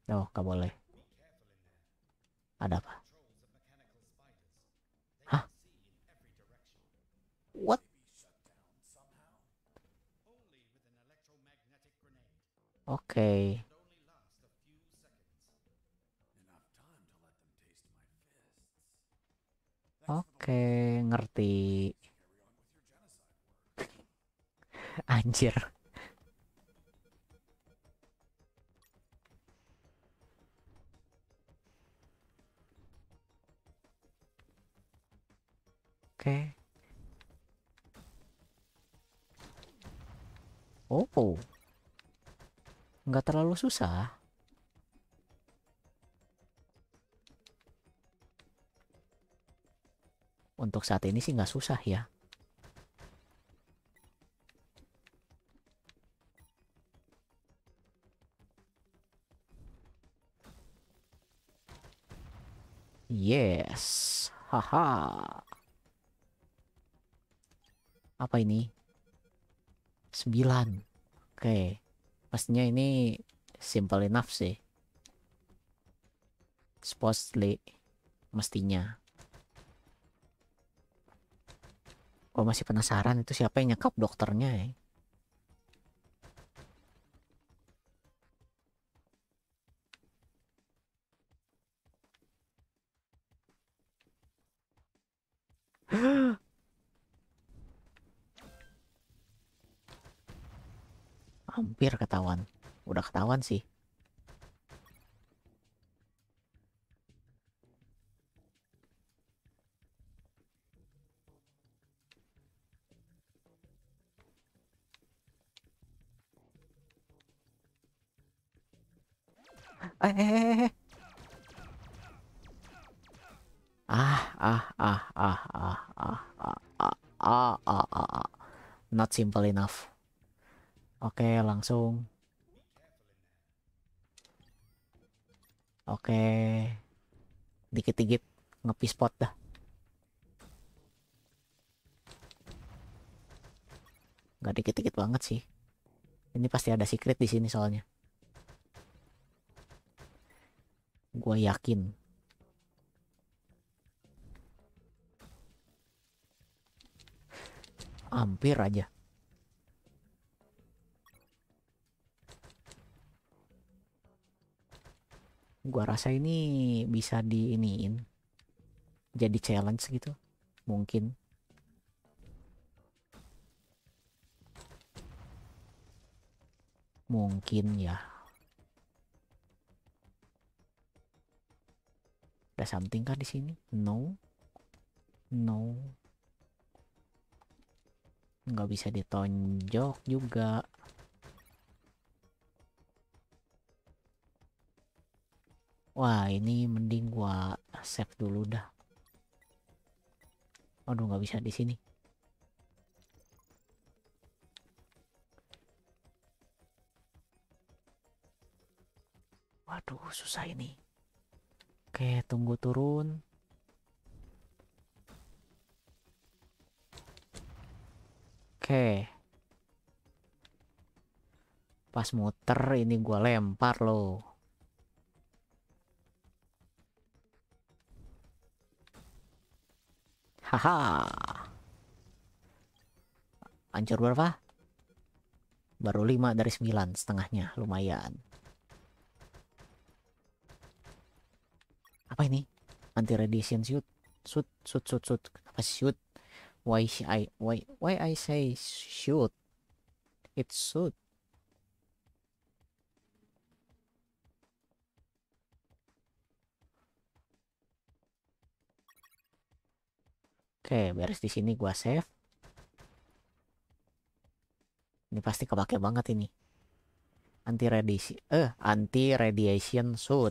Oh, gak boleh. Ada apa? Hah? What? Oke. Okay. Oke, ngerti. Anjir. Oke. Okay. Oh. Enggak terlalu susah. untuk saat ini sih nggak susah ya Yes. Haha. Apa ini? 9. Oke. Okay. Pastinya ini simple enough sih. Supposedly. Mestinya. Gue masih penasaran itu siapa yang nyekap dokternya ya. *gasps* Hampir ketahuan. Udah ketahuan sih. Eh, Ah, ah, ah, ah, ah, ah, ah, ah, ah, ah, ah, Not simple enough. Oke, okay, langsung. Oke. Okay. Dikit-dikit ngepis pot dah. Gak dikit-dikit banget sih. Ini pasti ada secret di sini soalnya. Gue yakin. Hampir aja. gue rasa ini bisa diiniin. Jadi challenge gitu. Mungkin. Mungkin ya. ada something kah di sini no no nggak bisa ditonjok juga Wah ini mending gua save dulu dah. Aduh nggak bisa di sini. Waduh susah ini. Oke, tunggu turun. Oke. Pas muter ini gua lempar loh. Haha. Hancur berapa? Baru 5 dari 9 setengahnya, lumayan. apa ini anti radiation suit suit suit suit suit apa suit why I why why I say shoot it's suit Oke, beres di sini gua save. Ini pasti kepake banget ini. Anti radiation eh anti radiation suit.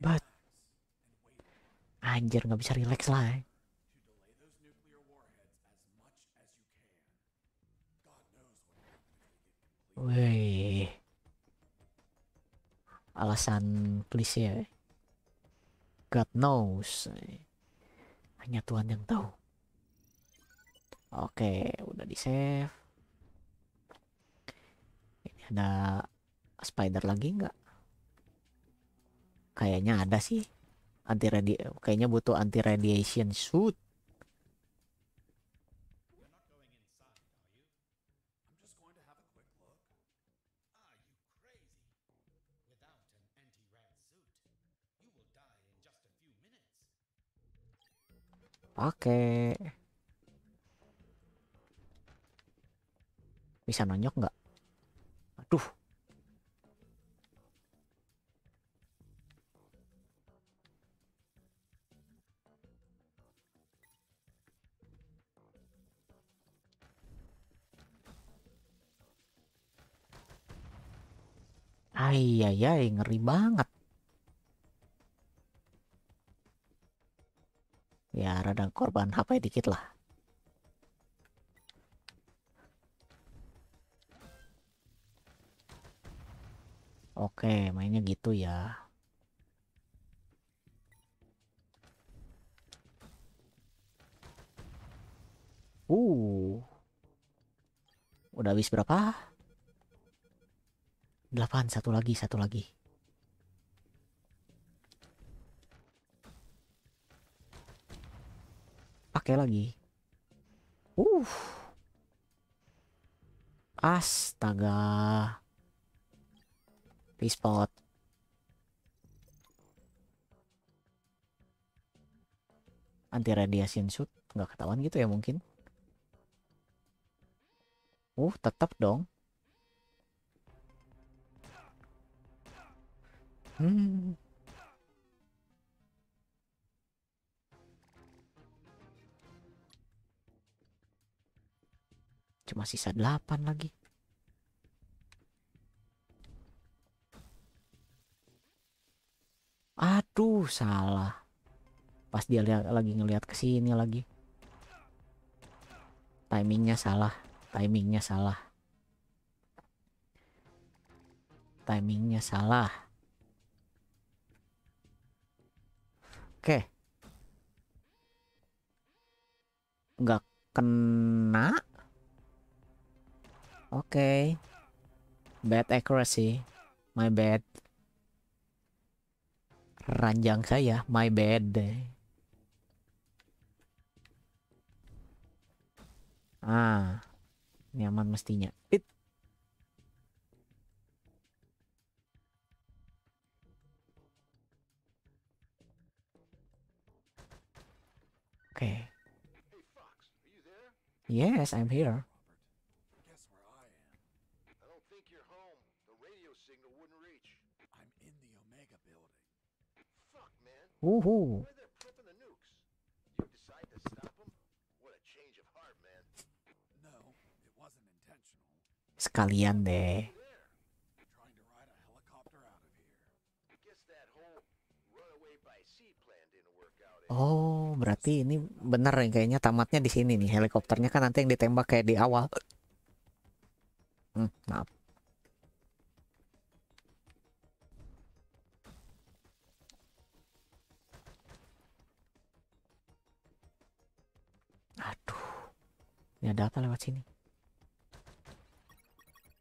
But anjir nggak bisa relax lah. Eh. Wih. Alasan klise ya. God knows. Eh. Hanya Tuhan yang tahu. Oke, udah di save. Ini ada spider lagi nggak? kayaknya ada sih anti radi kayaknya butuh anti radiation suit Oke, bisa nonyok nggak aduh Ayayay, ngeri banget. Ya, radang korban HP dikit lah. Oke, mainnya gitu ya. Uh. Udah habis berapa? delapan satu lagi satu lagi pakai lagi uh astaga p anti radiation shoot nggak ketahuan gitu ya mungkin uh tetap dong Hmm. Cuma sisa 8 lagi. Aduh, salah. Pas dia lihat lagi ngelihat ke sini lagi. Timingnya salah, timingnya salah. Timingnya salah. Oke. Nggak kena. Oke. Bad accuracy. My bad. Ranjang saya, my bad. Ah. Nyaman mestinya. Okay. Hey Fox, are you there? Yes, I'm here. Guess where I am. I don't think you're home. The radio signal wouldn't reach. I'm in the Omega building. Fuck, man. Woohoo. Oh, berarti ini benar ya kayaknya tamatnya di sini nih. Helikopternya kan nanti yang ditembak kayak di awal. Hmm, maaf. Aduh. Ini ada apa lewat sini?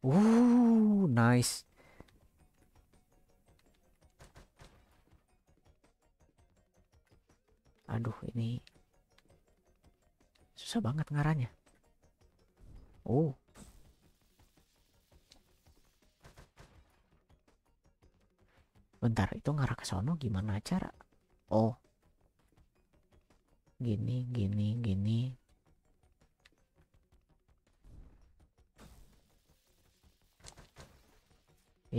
Uh, nice. aduh ini susah banget ngaranya oh bentar itu ngarah ke sono gimana cara oh gini gini gini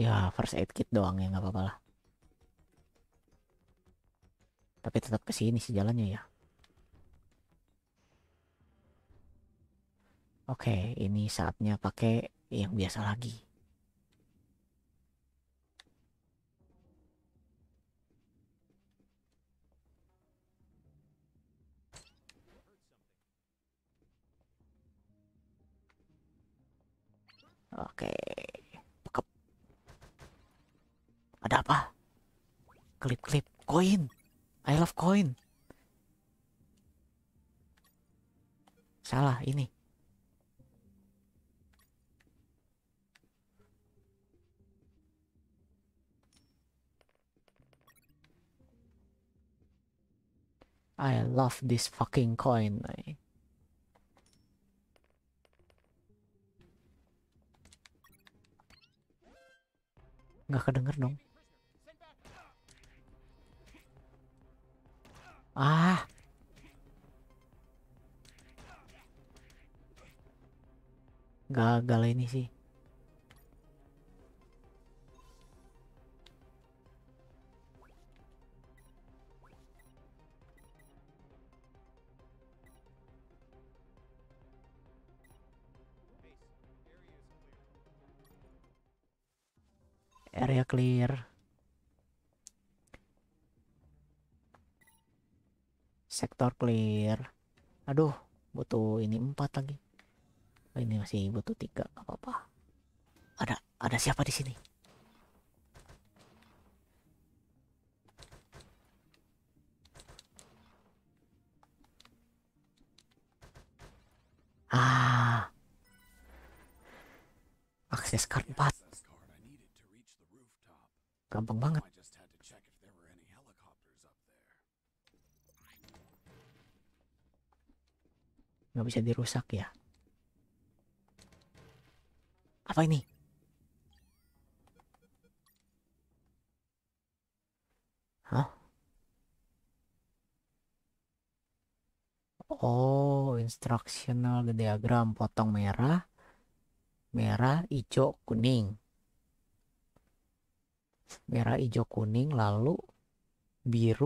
ya first aid kit doang ya nggak apa-apa lah tapi tetap ke sini sih jalannya ya. Oke, ini saatnya pakai yang biasa lagi. Oke. okay. Ada apa? Klip-klip koin. -klip. I love coin. Salah ini. I love this fucking coin. Nggak kedenger dong. Ah. Gagal ini sih. Area clear. sektor clear aduh butuh ini empat lagi oh, ini masih butuh tiga apa apa ada ada siapa di sini Ah. Akses card 4. Gampang banget. nggak bisa dirusak ya apa ini Hah? Oh, instructional diagram potong merah, merah, hijau, kuning. Merah, hijau, kuning, lalu biru,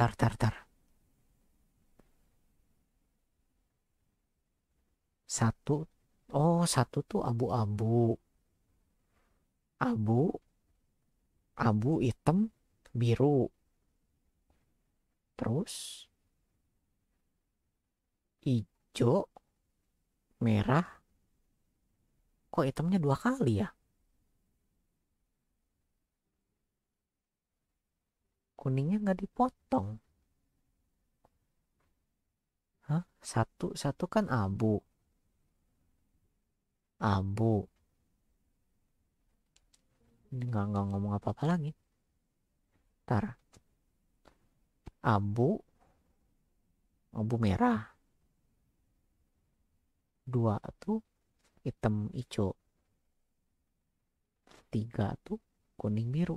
Tar, tar, tar. Satu. Oh, satu tuh abu-abu. Abu. Abu hitam biru. Terus. Hijau. Merah. Kok hitamnya dua kali ya? kuningnya nggak dipotong Hah? satu satu kan abu abu ini nggak nggak ngomong apa apa lagi tar abu abu merah dua tuh hitam hijau tiga tuh kuning biru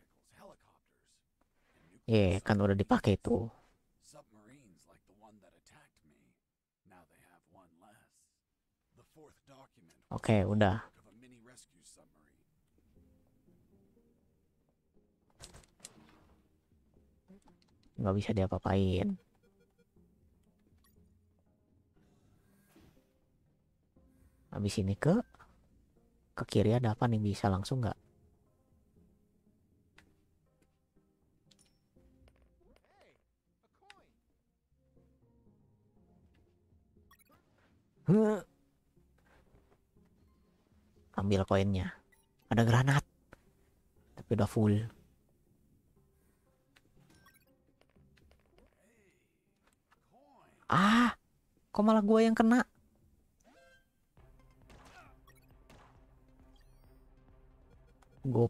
Iya, yeah, kan udah dipakai itu. Oke, okay, udah. Gak bisa diapa-apain. Habis ini ke ke kiri ada apa nih bisa langsung nggak? Ambil koinnya. Ada granat. Tapi udah full. Ah, kok malah gue yang kena? gue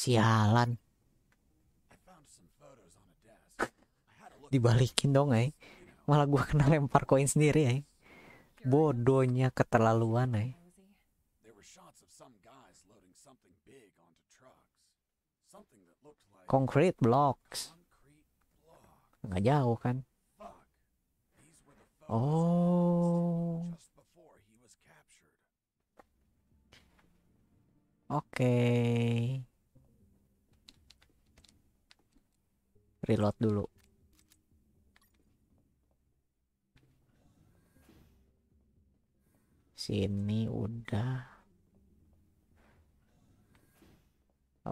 Sialan. Dibalikin dong, eh. Malah gua kena lempar koin sendiri, eh. Bodohnya keterlaluan, eh. Concrete blocks. Nggak jauh kan? Oh. Oke. Okay. reload dulu sini udah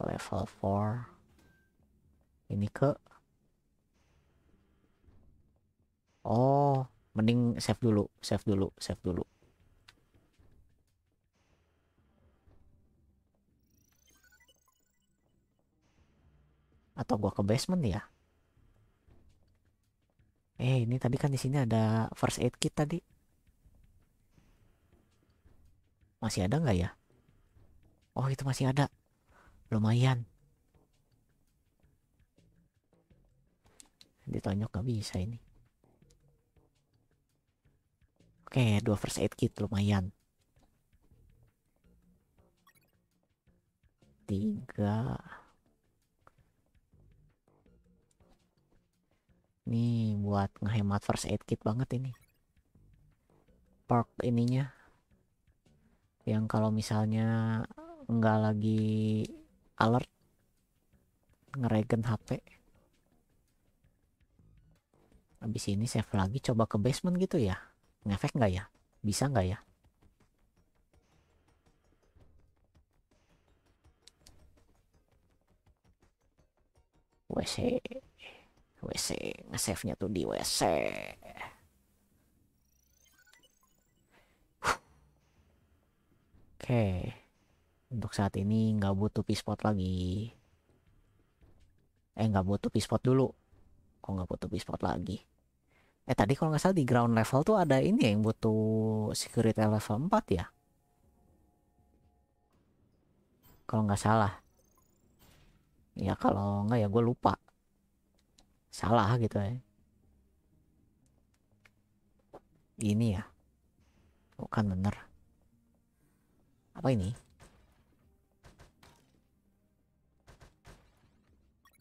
level 4 ini ke oh mending save dulu save dulu save dulu atau gua ke basement ya Eh, ini tadi kan di sini ada first aid kit tadi. Masih ada nggak ya? Oh, itu masih ada. Lumayan. Ditonyok nggak bisa ini. Oke, dua first aid kit lumayan. Tiga. Ini buat ngehemat first aid kit banget ini. Perk ininya. Yang kalau misalnya nggak lagi alert. Ngeregen HP. Habis ini save lagi coba ke basement gitu ya. Ngefek nggak ya? Bisa nggak ya? WC WC nge-save-nya tuh di WC oke okay. untuk saat ini nggak butuh pispot lagi eh nggak butuh pispot dulu kok nggak butuh pispot lagi eh tadi kalau nggak salah di ground level tuh ada ini yang butuh security level 4 ya kalau nggak salah ya kalau nggak ya gue lupa salah gitu ya ini ya bukan bener apa ini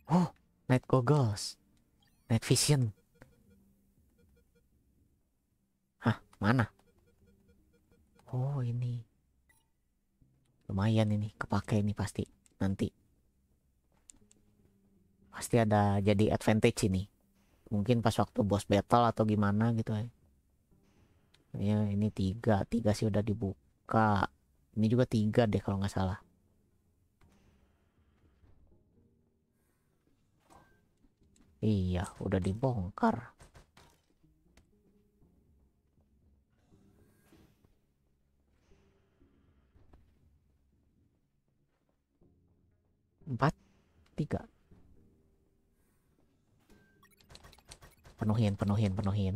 oh night goggles night vision hah mana oh ini lumayan ini kepake ini pasti nanti pasti ada jadi advantage ini mungkin pas waktu boss battle atau gimana gitu ya ya ini tiga tiga sih udah dibuka ini juga tiga deh kalau nggak salah iya udah dibongkar empat tiga penuhin penuhin penuhin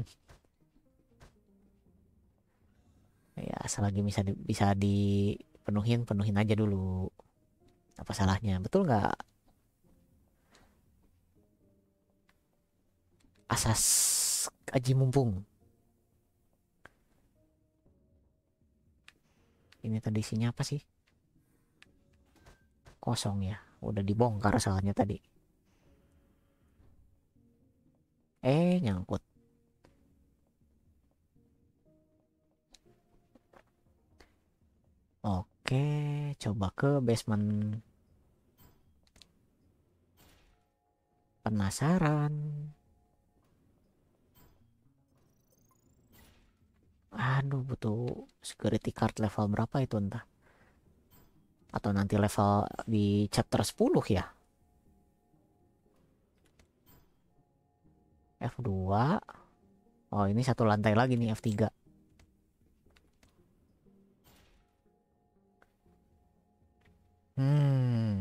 ya selagi bisa di, bisa dipenuhin penuhin aja dulu apa salahnya betul nggak asas aji mumpung ini tadi isinya apa sih kosong ya udah dibongkar soalnya tadi eh nyangkut oke coba ke basement penasaran aduh butuh security card level berapa itu entah atau nanti level di chapter 10 ya F2 oh ini satu lantai lagi nih F3 hmm.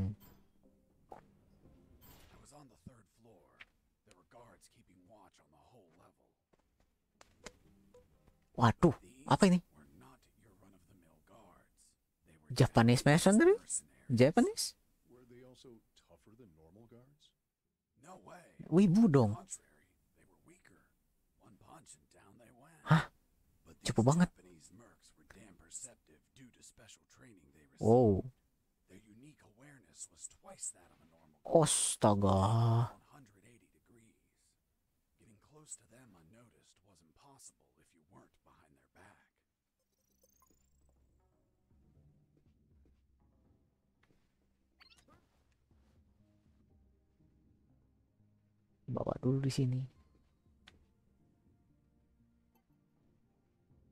Waduh, apa ini? Japanese masonry? Japanese? Wibu dong. Cukup banget. Wow. Astaga. Bawa dulu di sini.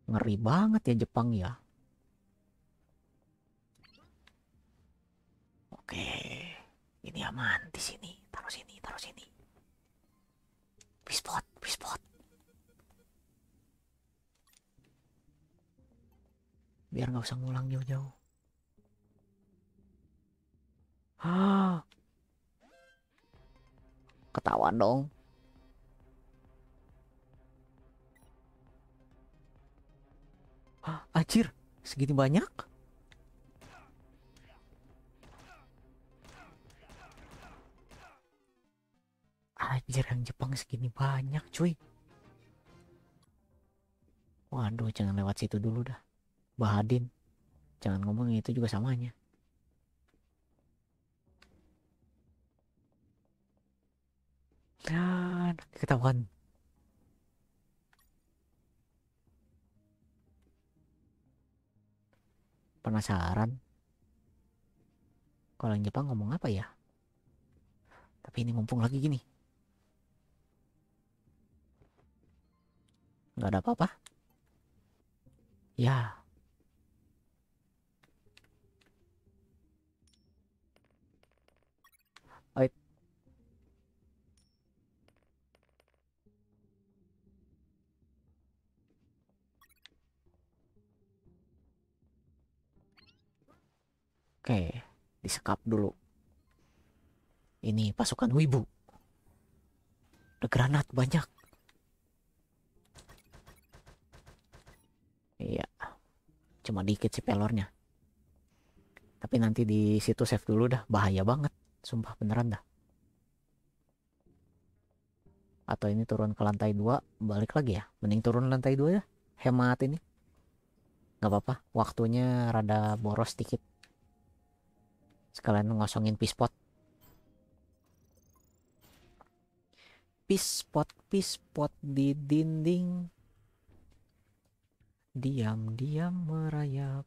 Ngeri banget ya Jepang ya. Oke. Ini aman di sini. Taruh sini, taruh sini. Bispot, bispot. Biar nggak usah ngulang jauh-jauh. Ah. Ketahuan dong. Acir ah, segini banyak? acir yang Jepang segini banyak cuy. Waduh, jangan lewat situ dulu dah. Bahadin. Jangan ngomong itu juga samanya. Dan ketahuan Penasaran. Kalau yang Jepang ngomong apa ya? Tapi ini mumpung lagi gini. Nggak ada apa-apa. Ya, Oke, disekap dulu. Ini pasukan wibu. The granat banyak. Iya. Cuma dikit si pelornya. Tapi nanti di situ save dulu dah, bahaya banget. Sumpah beneran dah. Atau ini turun ke lantai 2, balik lagi ya. Mending turun lantai 2 ya. Hemat ini. Gak apa-apa, waktunya rada boros dikit sekalian ngosongin pispot pispot pispot di dinding diam-diam merayap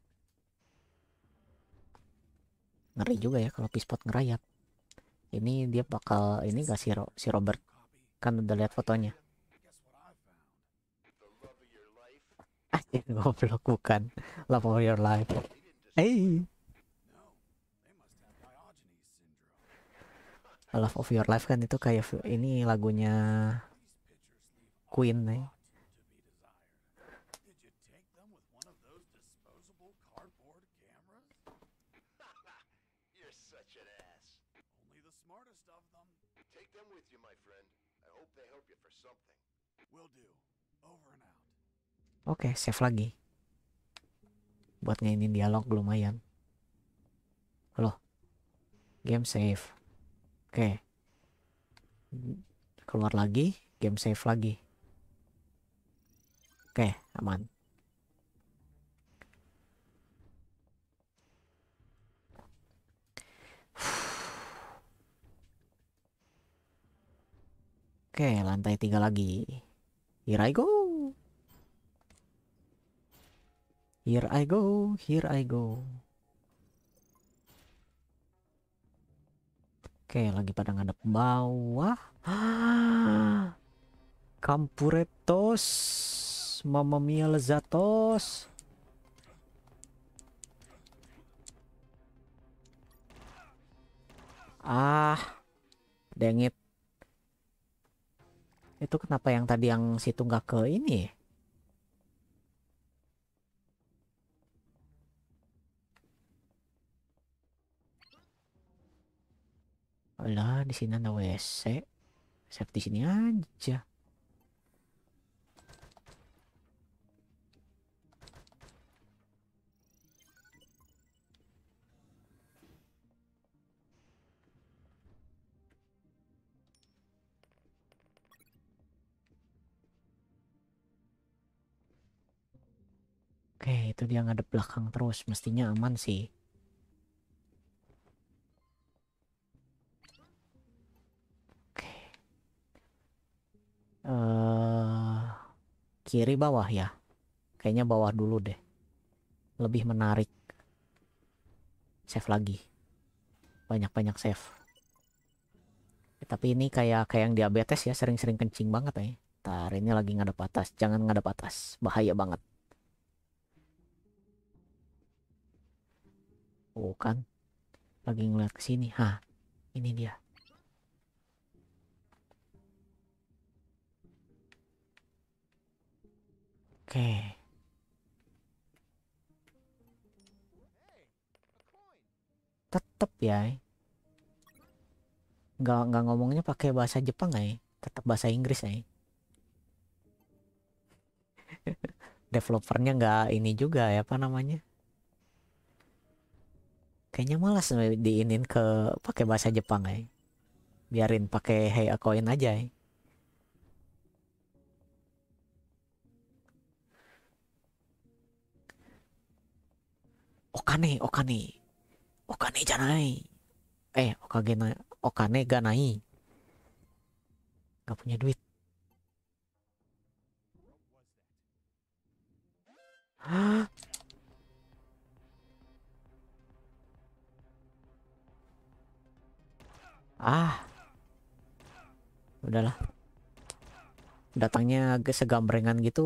ngeri juga ya kalau pispot ngerayap ini dia bakal ini gak si, si Robert kan udah lihat fotonya *laughs* Anjir goblok bukan Love of your life Hey Love of Your Life kan itu kayak ini lagunya Queen nih. Oke, okay, save lagi. Buat ngainin dialog lumayan. Loh. Game save. Oke. Keluar lagi, game save lagi. Oke, aman. Oke, lantai tiga lagi. Here I go. Here I go, here I go. Oke, lagi pada ngadep bawah. Campuretos. *gasps* Mamma mia lezatos. Ah. Dengit. Itu kenapa yang tadi yang situ nggak ke ini Alah, di sini ada WC. Save di sini aja. Oke, itu dia ngadep belakang terus. Mestinya aman sih. kiri bawah ya kayaknya bawah dulu deh lebih menarik save lagi banyak-banyak save ya, tapi ini kayak kayak yang diabetes ya sering-sering kencing banget ya eh. Tar, ini lagi ngadep atas jangan ngadep atas bahaya banget oh kan lagi ngeliat kesini sini ha ini dia Oke. Tetep ya. Gak nggak ngomongnya pakai bahasa Jepang ya? Tetap bahasa Inggris ya. *laughs* Developernya nggak ini juga ya apa namanya? Kayaknya malas diinin ke pakai bahasa Jepang ya. Biarin pakai Hey Coin aja ya. Okane, Okane. Okane janai. Eh, Okage na, Okane ganai. Gak punya duit. Hah? Ah. Udahlah. Datangnya segambrengan gitu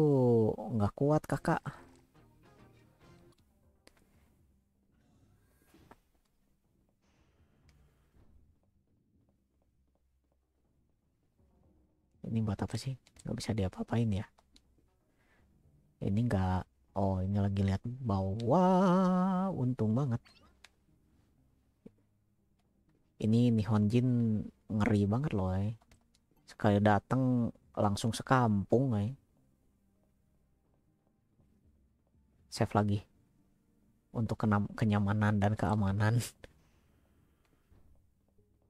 nggak kuat kakak. ini buat apa sih nggak bisa diapa-apain ya ini nggak oh ini lagi lihat bawah untung banget ini Nihonjin ngeri banget loh eh. sekali datang langsung sekampung eh. save lagi untuk kenyamanan dan keamanan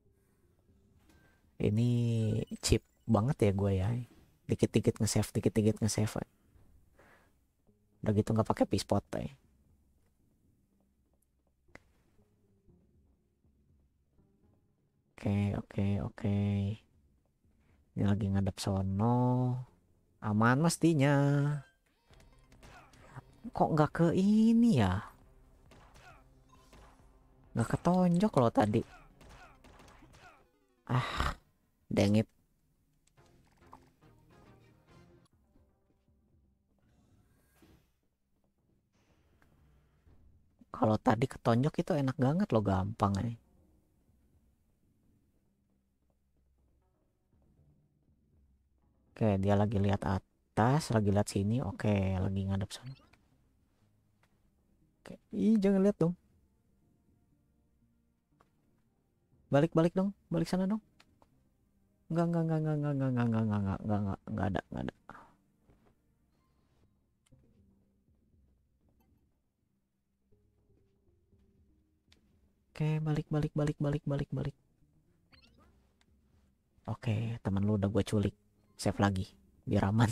*laughs* ini chip banget ya gue ya dikit-dikit nge-save dikit-dikit nge-save udah gitu nggak pakai pispot ya. oke oke oke ini lagi ngadep sono aman mestinya kok nggak ke ini ya nggak ketonjok loh tadi ah dengit Kalau tadi ketonjok itu enak banget loh gampang nih. Oke, dia lagi lihat atas, lagi lihat sini. Oke, lagi ngadep sana. Oke, ih jangan lihat dong. Balik-balik dong, balik sana dong. Enggak, enggak, enggak, enggak, enggak, enggak, enggak, enggak, enggak, enggak, enggak, enggak ada, enggak ada. Oke, balik balik balik balik balik balik. Oke, teman lu udah gue culik. Save lagi biar aman.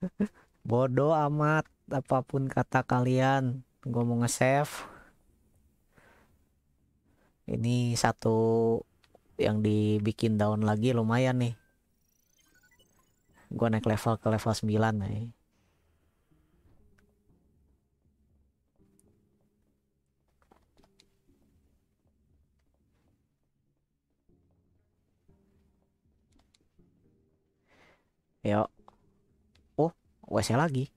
*laughs* Bodoh amat apapun kata kalian. Gue mau nge-save. Ini satu yang dibikin daun lagi lumayan nih. Gue naik level ke level 9 nih. Eh. Ya. Oh, WC lagi.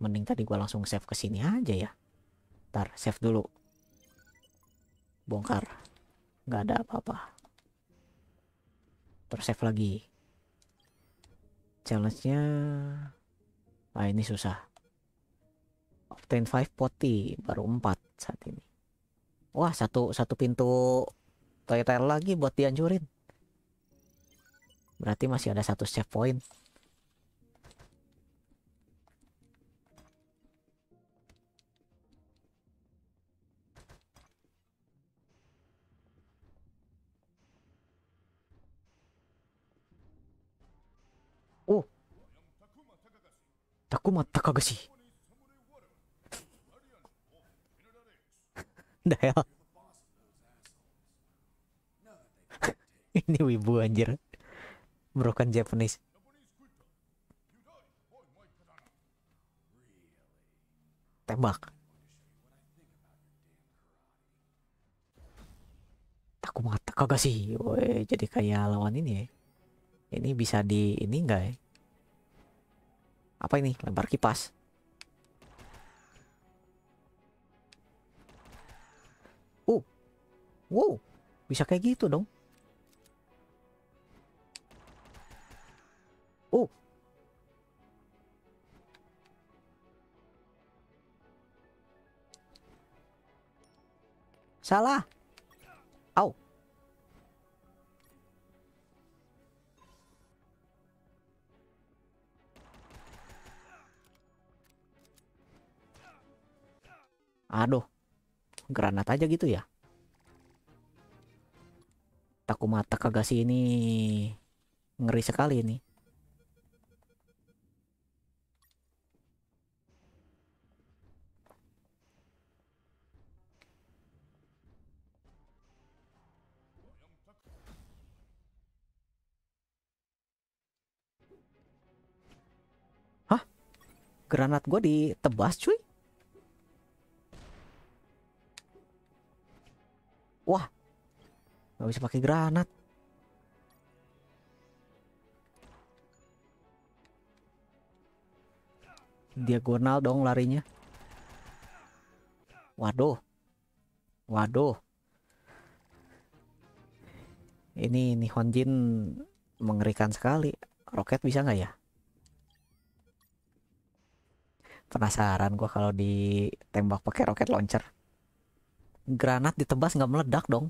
Mending tadi gua langsung save ke sini aja ya. Ntar save dulu. Bongkar. nggak ada apa-apa. Terus save lagi. Challenge-nya Nah, ini susah. Obtain 5 poti, baru 4 saat ini. Wah, satu satu pintu toilet lagi buat dihancurin. Berarti masih ada satu save point. Oh. Takuma Takagashi. *laughs* Dah ya. *laughs* Ini wibu anjir broken Japanese. Tembak. Aku mata kagak sih. Woy, jadi kayak lawan ini ya. Ini bisa di ini enggak ya? Apa ini? Lempar kipas. Uh. Wow. Bisa kayak gitu dong. Salah. Au. Aduh. Granat aja gitu ya. Takut mata kagak sih ini, Ngeri sekali ini. Granat gue ditebas cuy. Wah. Gak bisa pakai granat. Diagonal dong larinya. Waduh. Waduh. Ini Nihonjin mengerikan sekali. Roket bisa nggak ya? penasaran gua kalau ditembak pakai roket launcher granat ditebas nggak meledak dong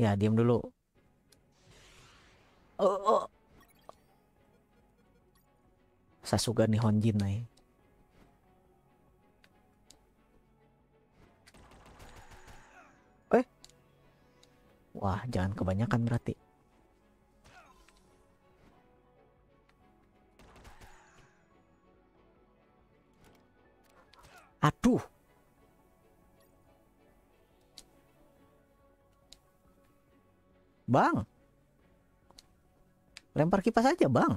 ya diam dulu oh, oh. Sasuga nih Honjin nih eh. wah jangan kebanyakan berarti Aduh. Bang. Lempar kipas aja, Bang.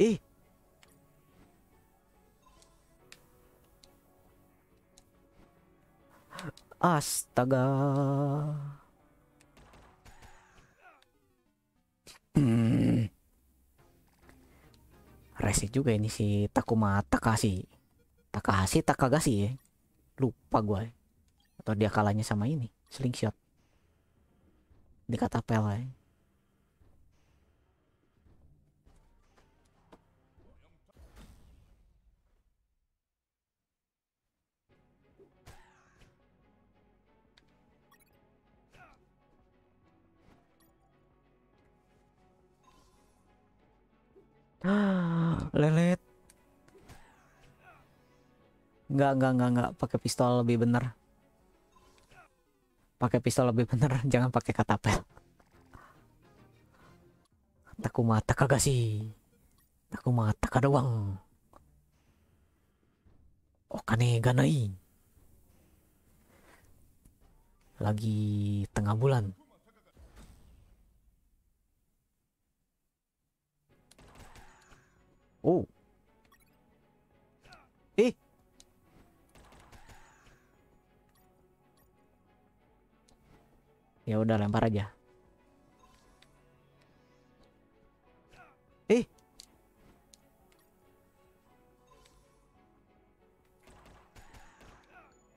Ih, Astaga. Hmm. Resi juga ini si Takuma Takashi. Takashi Takagashi ya. Lupa gue. Atau dia kalahnya sama ini, slingshot. Dikata pel ya. *gasps* lelet nggak nggak nggak nggak pakai pistol lebih bener pakai pistol lebih bener *laughs* jangan pakai katapel takut mata kagak sih takut mata kada uang oh kane ganai lagi tengah bulan Oh. Eh. Ya udah lempar aja. Eh.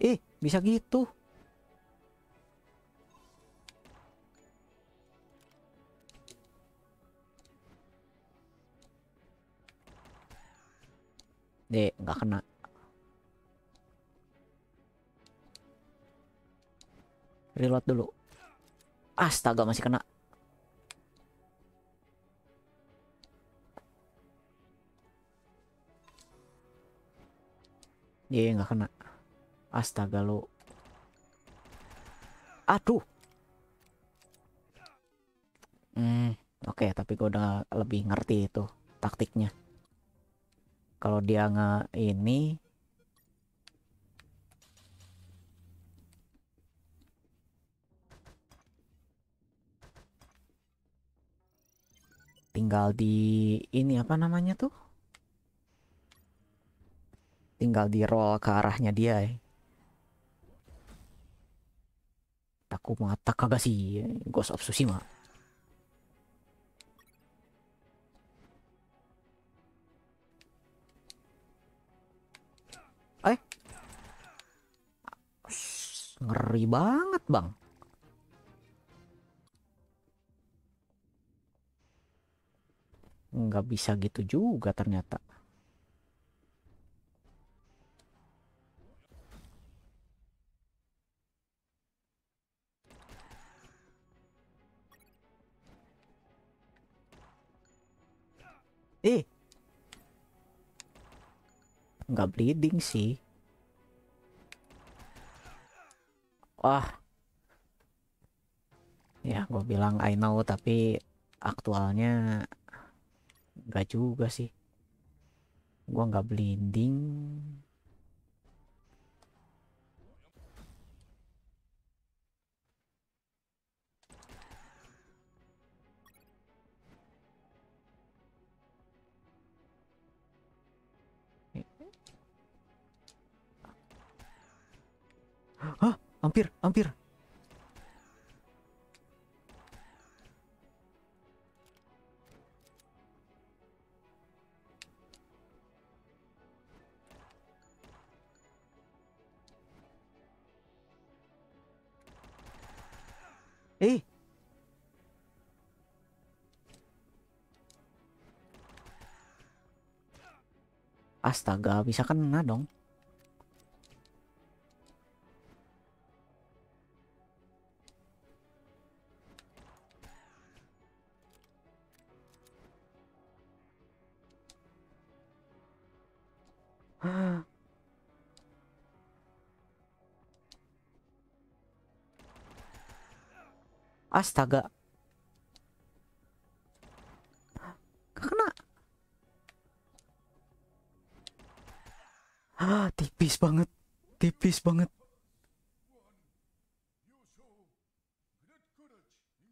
Eh, bisa gitu. deh nggak kena reload dulu astaga masih kena Iya nggak kena. Astaga lu. Aduh. Hmm, oke okay, tapi gue udah lebih ngerti itu taktiknya kalau dia nggak ini tinggal di ini apa namanya tuh tinggal di roll ke arahnya dia ya. Eh. Takumata sih Ghost of Tsushima Ngeri banget bang. Nggak bisa gitu juga ternyata. Eh. Nggak bleeding sih. wah ya gue bilang I know tapi aktualnya nggak juga sih gue nggak blinding Hah? Hampir, hampir. Eh. Astaga, bisa kena dong. *gasps* Astaga. Gak kena. Ah, *gasps* tipis banget. Tipis banget.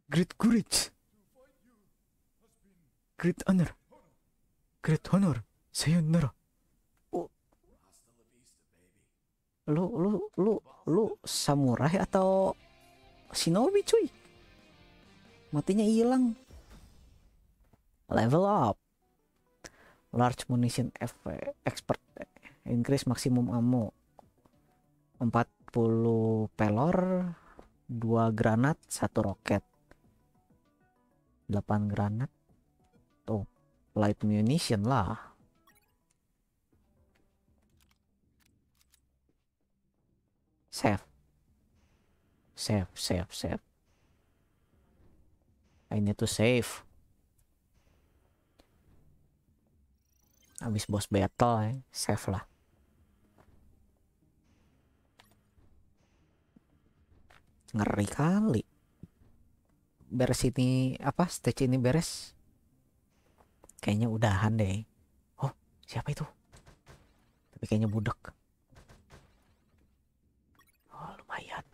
Great courage. Great honor. Great honor. Sayonara. lu lu lu lu samurai atau shinobi cuy matinya hilang level up large munition F expert increase maksimum ammo 40 pelor 2 granat 1 roket 8 granat tuh light munition lah Save. Save, save, save. I need to save. Abis boss battle eh. save lah. Ngeri kali. Beres ini, apa, stage ini beres. Kayaknya udahan deh. Oh, siapa itu? Tapi kayaknya budek mayat.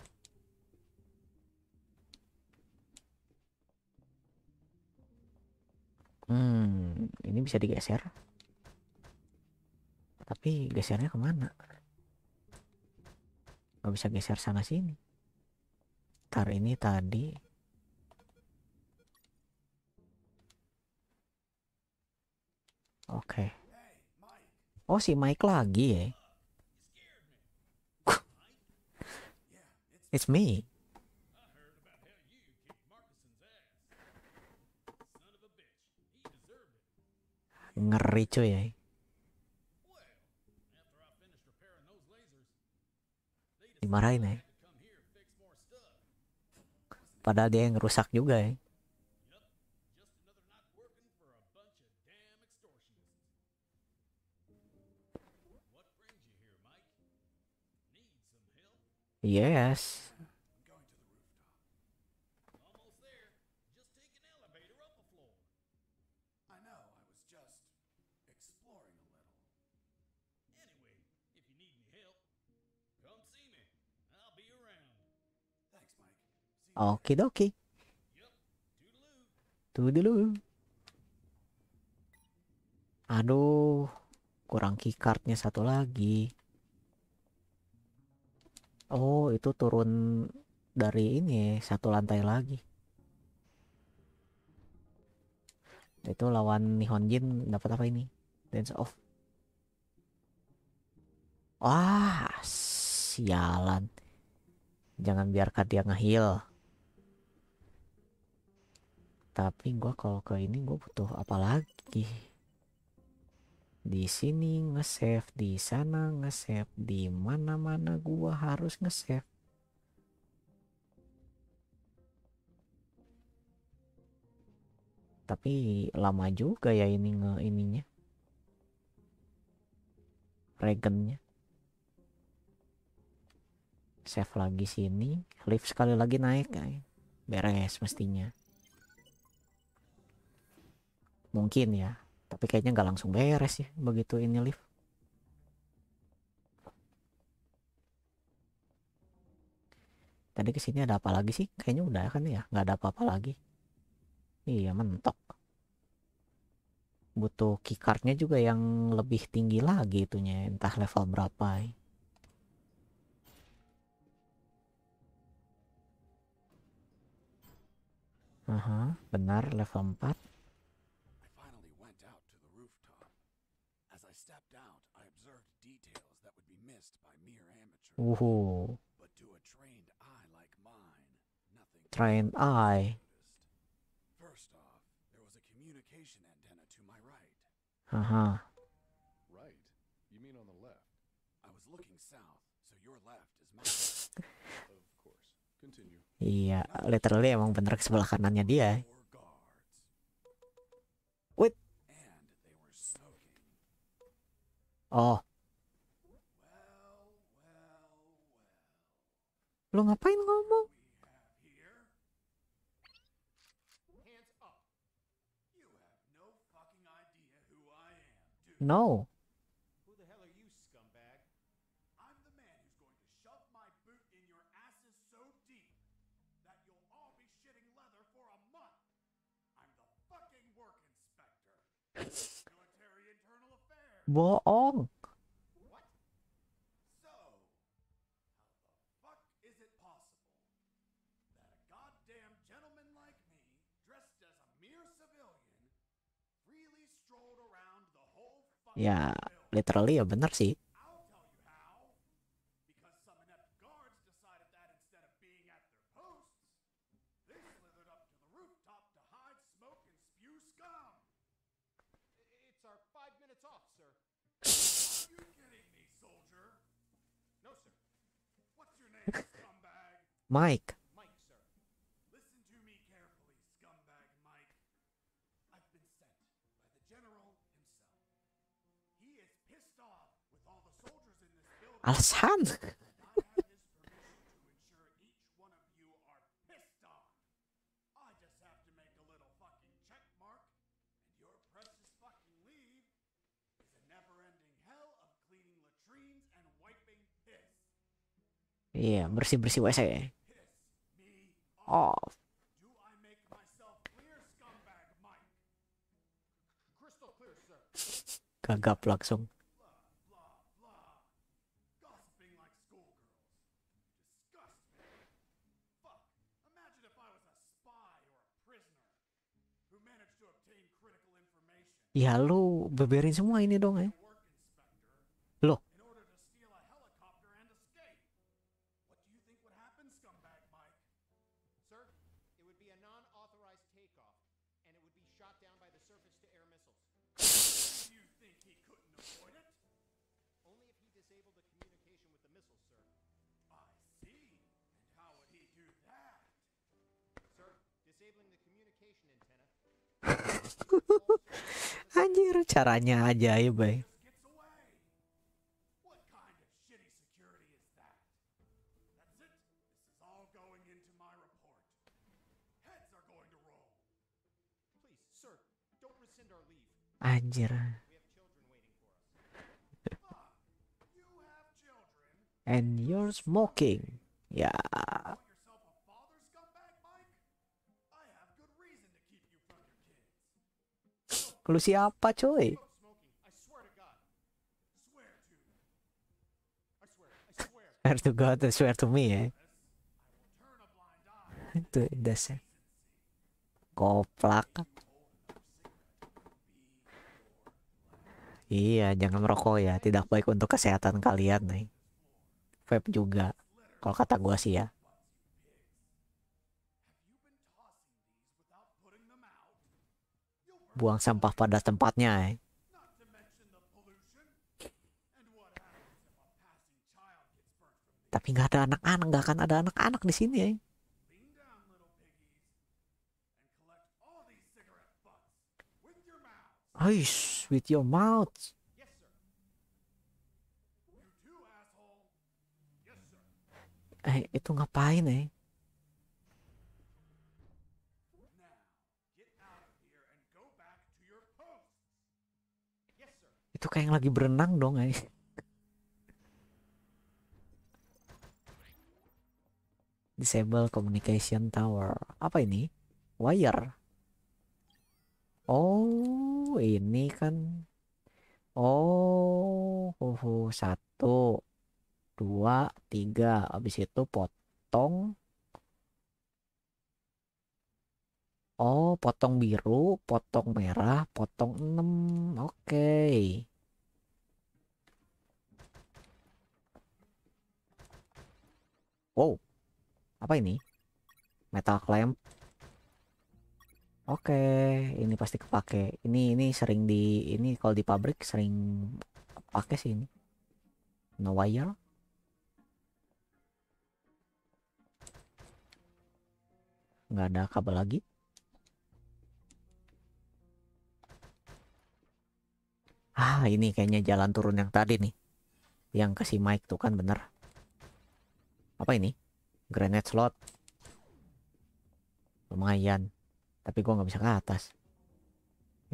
Hmm, ini bisa digeser. Tapi gesernya kemana? Gak bisa geser sana sini. Tar ini tadi. Oke. Okay. Oh si Mike lagi ya. It's me. Ngeri cuy ya. Dimarahin ya. Padahal dia yang rusak juga ya. Yes. Oke, dokie. Tuh dulu. Aduh, kurang keycardnya satu lagi. Oh, itu turun dari ini satu lantai lagi. Itu lawan Nihonjin dapat apa ini? Dance of. Wah, sialan. Jangan biarkan dia ngehil. Tapi gue kalau ke ini gue butuh apa lagi? di sini nge-save, di sana nge-save, di mana-mana gua harus nge-save. Tapi lama juga ya ini nge ininya. Regennya. Save lagi sini, lift sekali lagi naik Beres mestinya. Mungkin ya, tapi kayaknya nggak langsung beres sih begitu ini lift tadi kesini ada apa lagi sih kayaknya udah kan ya nggak ada apa-apa lagi iya mentok butuh keycardnya juga yang lebih tinggi lagi itunya entah level berapa ya. Aha, benar level 4 Trained eye. First Uh huh. Right? Uh-huh. I was *laughs* Iya, literally emang bener ke sebelah kanannya dia. Wait. Oh, Lo ngapain ngomong? No. Who the hell are you, scumbag? I'm the man who's going to shove my boot in your asses so deep that you'll all be shitting leather for a month. I'm the fucking work inspector. Military Internal Affairs. *laughs* Boong. ya literally ya benar sih *laughs* Mike. alasan Iya, yeah, bersih-bersih WC ya. Oh. Gagap langsung. ya lu beberin semua ini dong ya anjir caranya aja ya bay Anjir. And you're smoking. Ya. Yeah. Lu siapa coy? Swear to God I swear to me ya. Itu dasar. Koplak. Iya, jangan merokok ya. Tidak baik untuk kesehatan kalian nih. Eh. Vape juga. Kalau kata gua sih ya. Buang sampah pada tempatnya. Eh. Tapi nggak ada anak-anak, nggak akan ada anak-anak di sini. Ya. Eh. Aish, with your mouth. Eh, itu ngapain eh? itu kayak yang lagi berenang dong guys disable communication tower apa ini wire oh ini kan oh uhuh, satu dua tiga abis itu potong Oh, potong biru, potong merah, potong enam. Oke. Okay. Wow. Apa ini? Metal clamp. Oke, okay. ini pasti kepake. Ini ini sering di ini kalau di pabrik sering pakai sih ini. No wire. nggak ada kabel lagi Nah, ini kayaknya jalan turun yang tadi nih. Yang kasih Mike tuh kan bener. Apa ini? Granite slot. Lumayan. Tapi gue nggak bisa ke atas.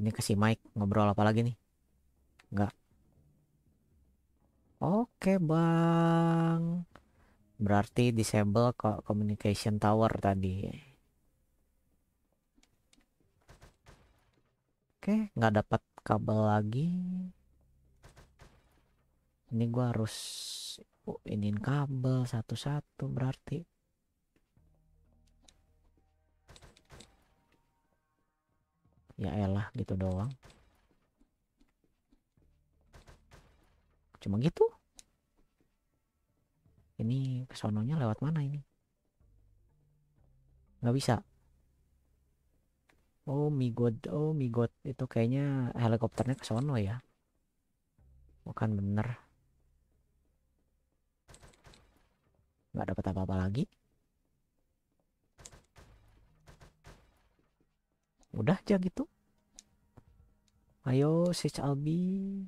Ini kasih Mike ngobrol apa lagi nih? Enggak. Oke bang. Berarti disable kok communication tower tadi. Oke, nggak dapat kabel lagi ini gue harus oh, iniin kabel satu-satu berarti ya elah gitu doang cuma gitu ini kesononya lewat mana ini nggak bisa oh migot, oh migot itu kayaknya helikopternya kesono ya bukan bener nggak dapat apa-apa lagi udah aja gitu ayo search albi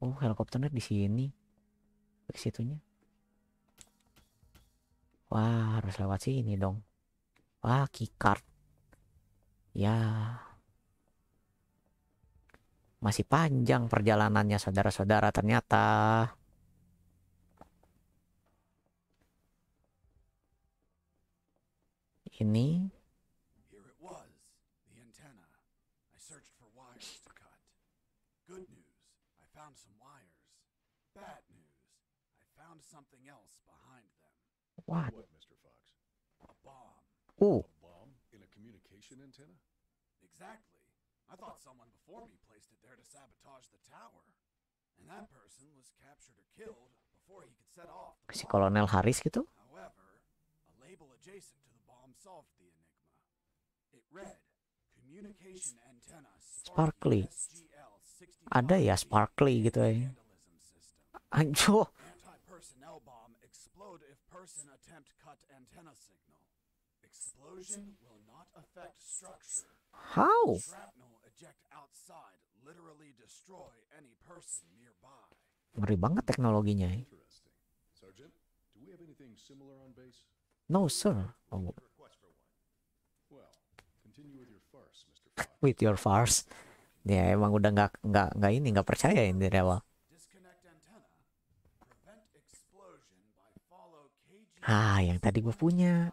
oh helikopternya di sini ke situnya wah harus lewat sini dong wah keycard ya masih panjang perjalanannya saudara-saudara ternyata ini Good news, I found some wires. Bad news, I found something else behind them. What? What, Mr. Fox? A bomb. Ooh. A bomb in a communication antenna? Exactly. I thought someone before me placed it there to sabotage the tower. And that person was captured or killed before he could set off. The si Colonel Harris gitu? However, a label adjacent sparkly. Ada ya sparkly gitu ya. Anjo. Anti-personnel How? Shrapnel Ngeri banget teknologinya ya. No sir. Oh with your farce. Ya emang udah nggak nggak nggak ini nggak percaya ini dari awal. Ah, yang tadi gue punya.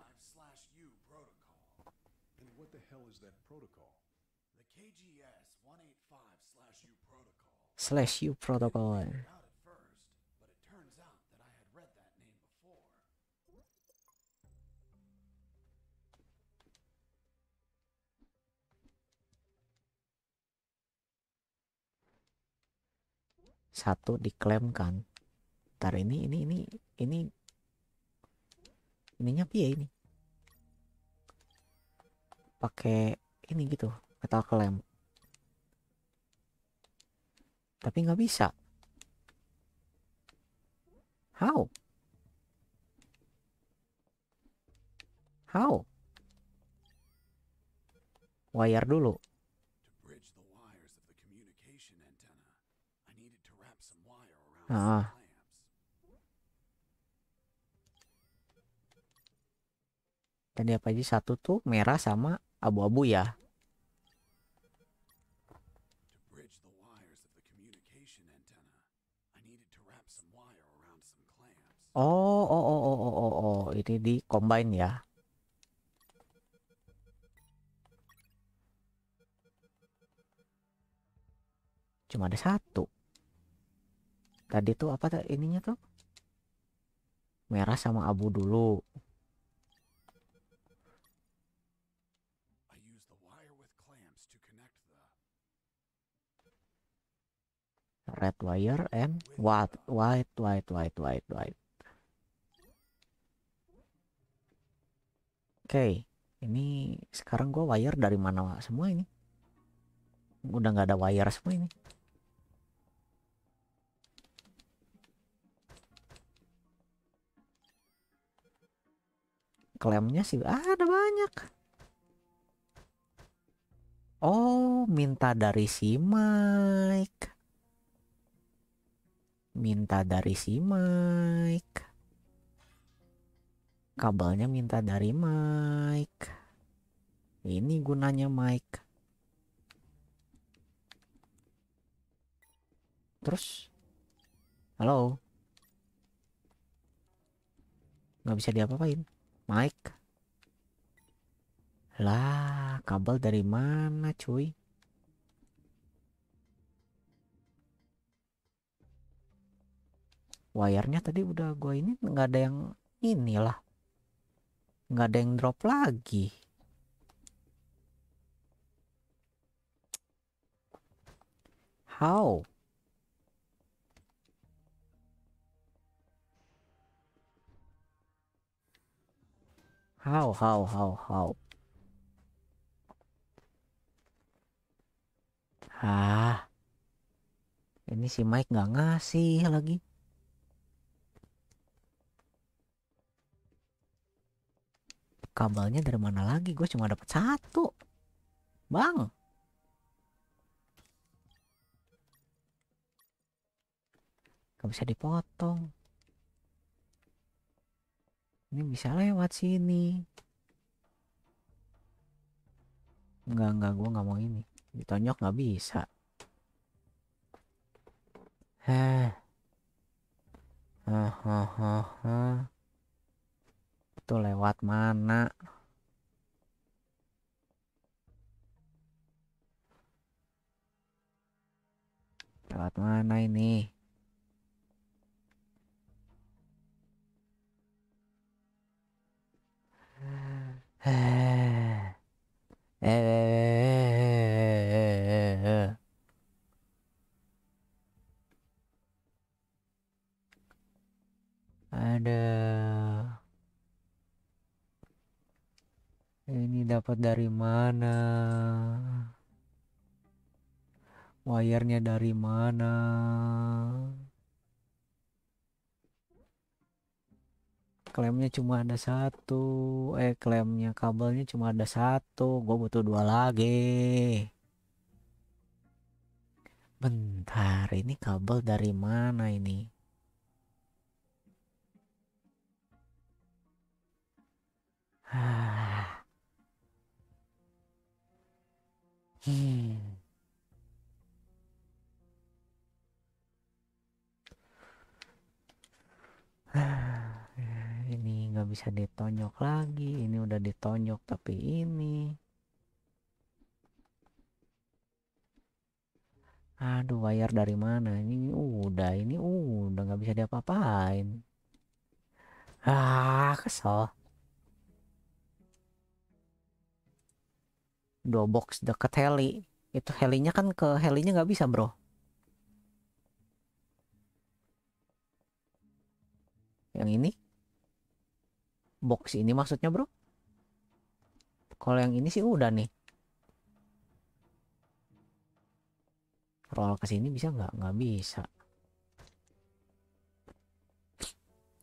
Slash you protocol. satu diklaim kan tar ini ini ini ini ininya piye ini pakai ini gitu metal klaim tapi nggak bisa how how wire dulu Ah. Tadi apa aja satu tuh merah sama abu-abu ya. Oh, oh, oh, oh, oh, oh, oh, ini di combine ya. Cuma ada satu tadi tuh apa tuh ininya tuh merah sama abu dulu red wire and white white white white white white oke okay. ini sekarang gua wire dari mana semua ini udah nggak ada wire semua ini klaimnya sih ada banyak oh minta dari si Mike minta dari si Mike kabelnya minta dari Mike ini gunanya Mike terus halo Gak bisa diapa-apain Mike, lah kabel dari mana cuy wirenya tadi udah gue ini nggak ada yang inilah nggak ada yang drop lagi how How, how, how, how? Ah, ini si Mike nggak ngasih lagi. Kabelnya dari mana lagi? Gue cuma dapat satu, bang. Gak bisa dipotong ini bisa lewat sini Enggak, enggak, gue nggak mau ini. Ditonyok nggak bisa. Heh. Hahaha. Itu lewat mana? Lewat mana ini? ada ini dapat dari mana wirenya dari mana klaimnya cuma ada satu eh klaimnya kabelnya cuma ada satu gue butuh dua lagi bentar ini kabel dari mana ini *sighs* hmm Ah. *sighs* nggak bisa ditonyok lagi ini udah ditonyok tapi ini aduh bayar dari mana ini udah ini udah nggak bisa diapa-apain ah kesel dua box deket heli itu helinya kan ke helinya nggak bisa bro yang ini box ini maksudnya bro kalau yang ini sih udah nih roll ke sini bisa nggak nggak bisa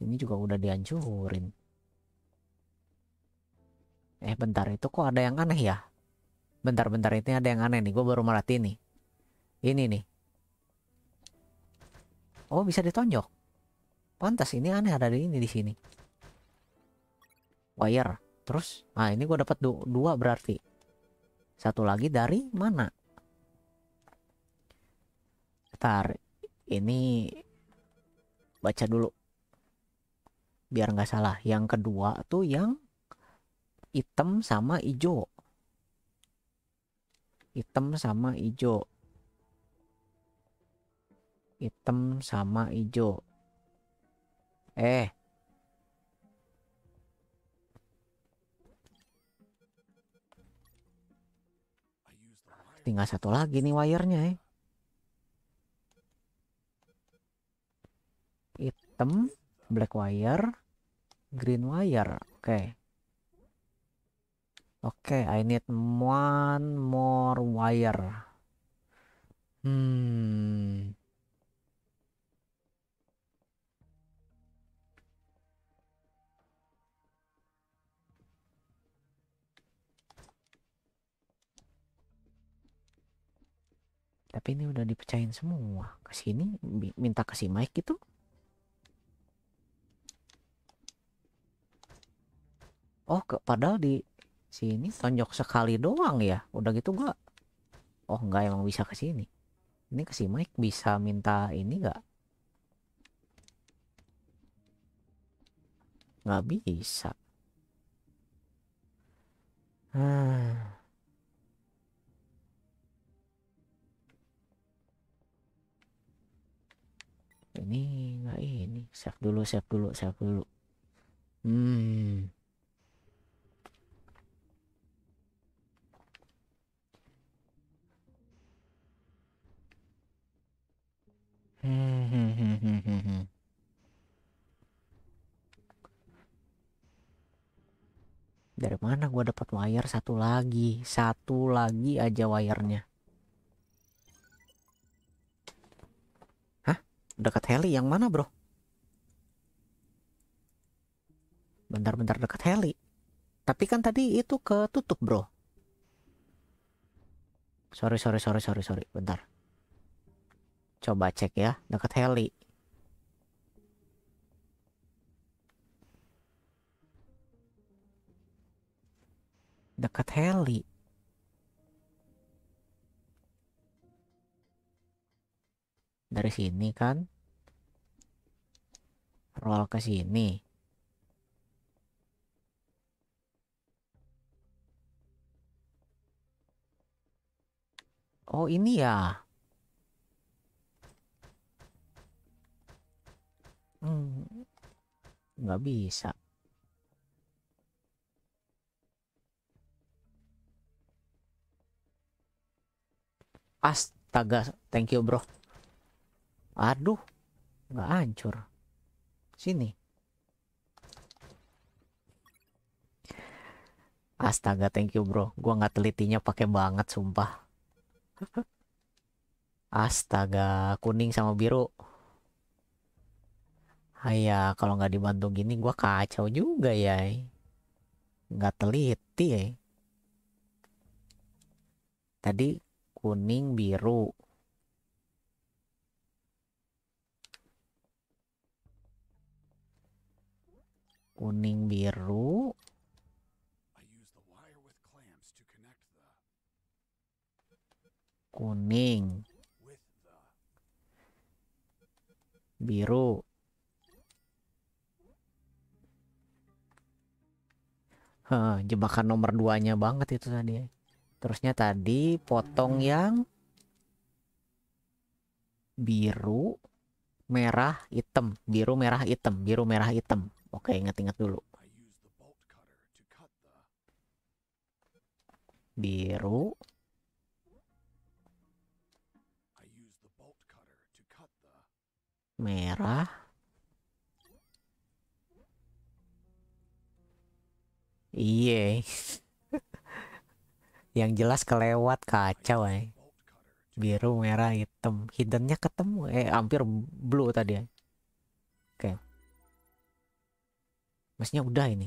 ini juga udah dihancurin eh bentar itu kok ada yang aneh ya bentar-bentar ini ada yang aneh nih gue baru merhati nih ini nih oh bisa ditonjok pantas ini aneh ada di ini di sini wire terus nah ini gue dapat dua berarti satu lagi dari mana ntar ini baca dulu biar nggak salah yang kedua tuh yang hitam sama ijo hitam sama ijo hitam sama ijo eh Tinggal satu lagi nih wirenya ya. Hitam, black wire, green wire. Oke. Okay. Oke, okay, I need one more wire. Hmm. tapi ini udah dipecahin semua ke sini minta kasih mic gitu oh ke, padahal di sini tonjok sekali doang ya udah gitu gua oh nggak emang bisa ke sini ini kasih mic bisa minta ini enggak nggak bisa hmm. ini nggak ini save dulu save dulu save dulu hmm Hmm, hmm, hmm, hmm, hmm. Dari mana gue dapat wire satu lagi, satu lagi aja wirenya. Dekat heli yang mana bro? Bentar-bentar dekat heli. Tapi kan tadi itu ketutup bro. Sorry, sorry, sorry, sorry, sorry. Bentar. Coba cek ya, dekat heli. Dekat heli. dari sini kan roll ke sini oh ini ya hmm nggak bisa Astaga, thank you bro aduh nggak hancur sini astaga thank you bro gua nggak telitinya pakai banget sumpah astaga kuning sama biru Ayah, iya, kalau nggak dibantu gini gua kacau juga ya. Eh. Nggak teliti ya. Tadi kuning biru. kuning biru kuning biru Heh, jebakan nomor duanya banget itu tadi terusnya tadi potong yang biru merah hitam biru merah hitam biru merah hitam Oke, ingat-ingat dulu. Biru. Merah. Iya. *laughs* Yang jelas kelewat kacau, eh. Biru, merah, hitam. Hiddennya ketemu. Eh, hampir blue tadi, ya. Maksudnya udah ini.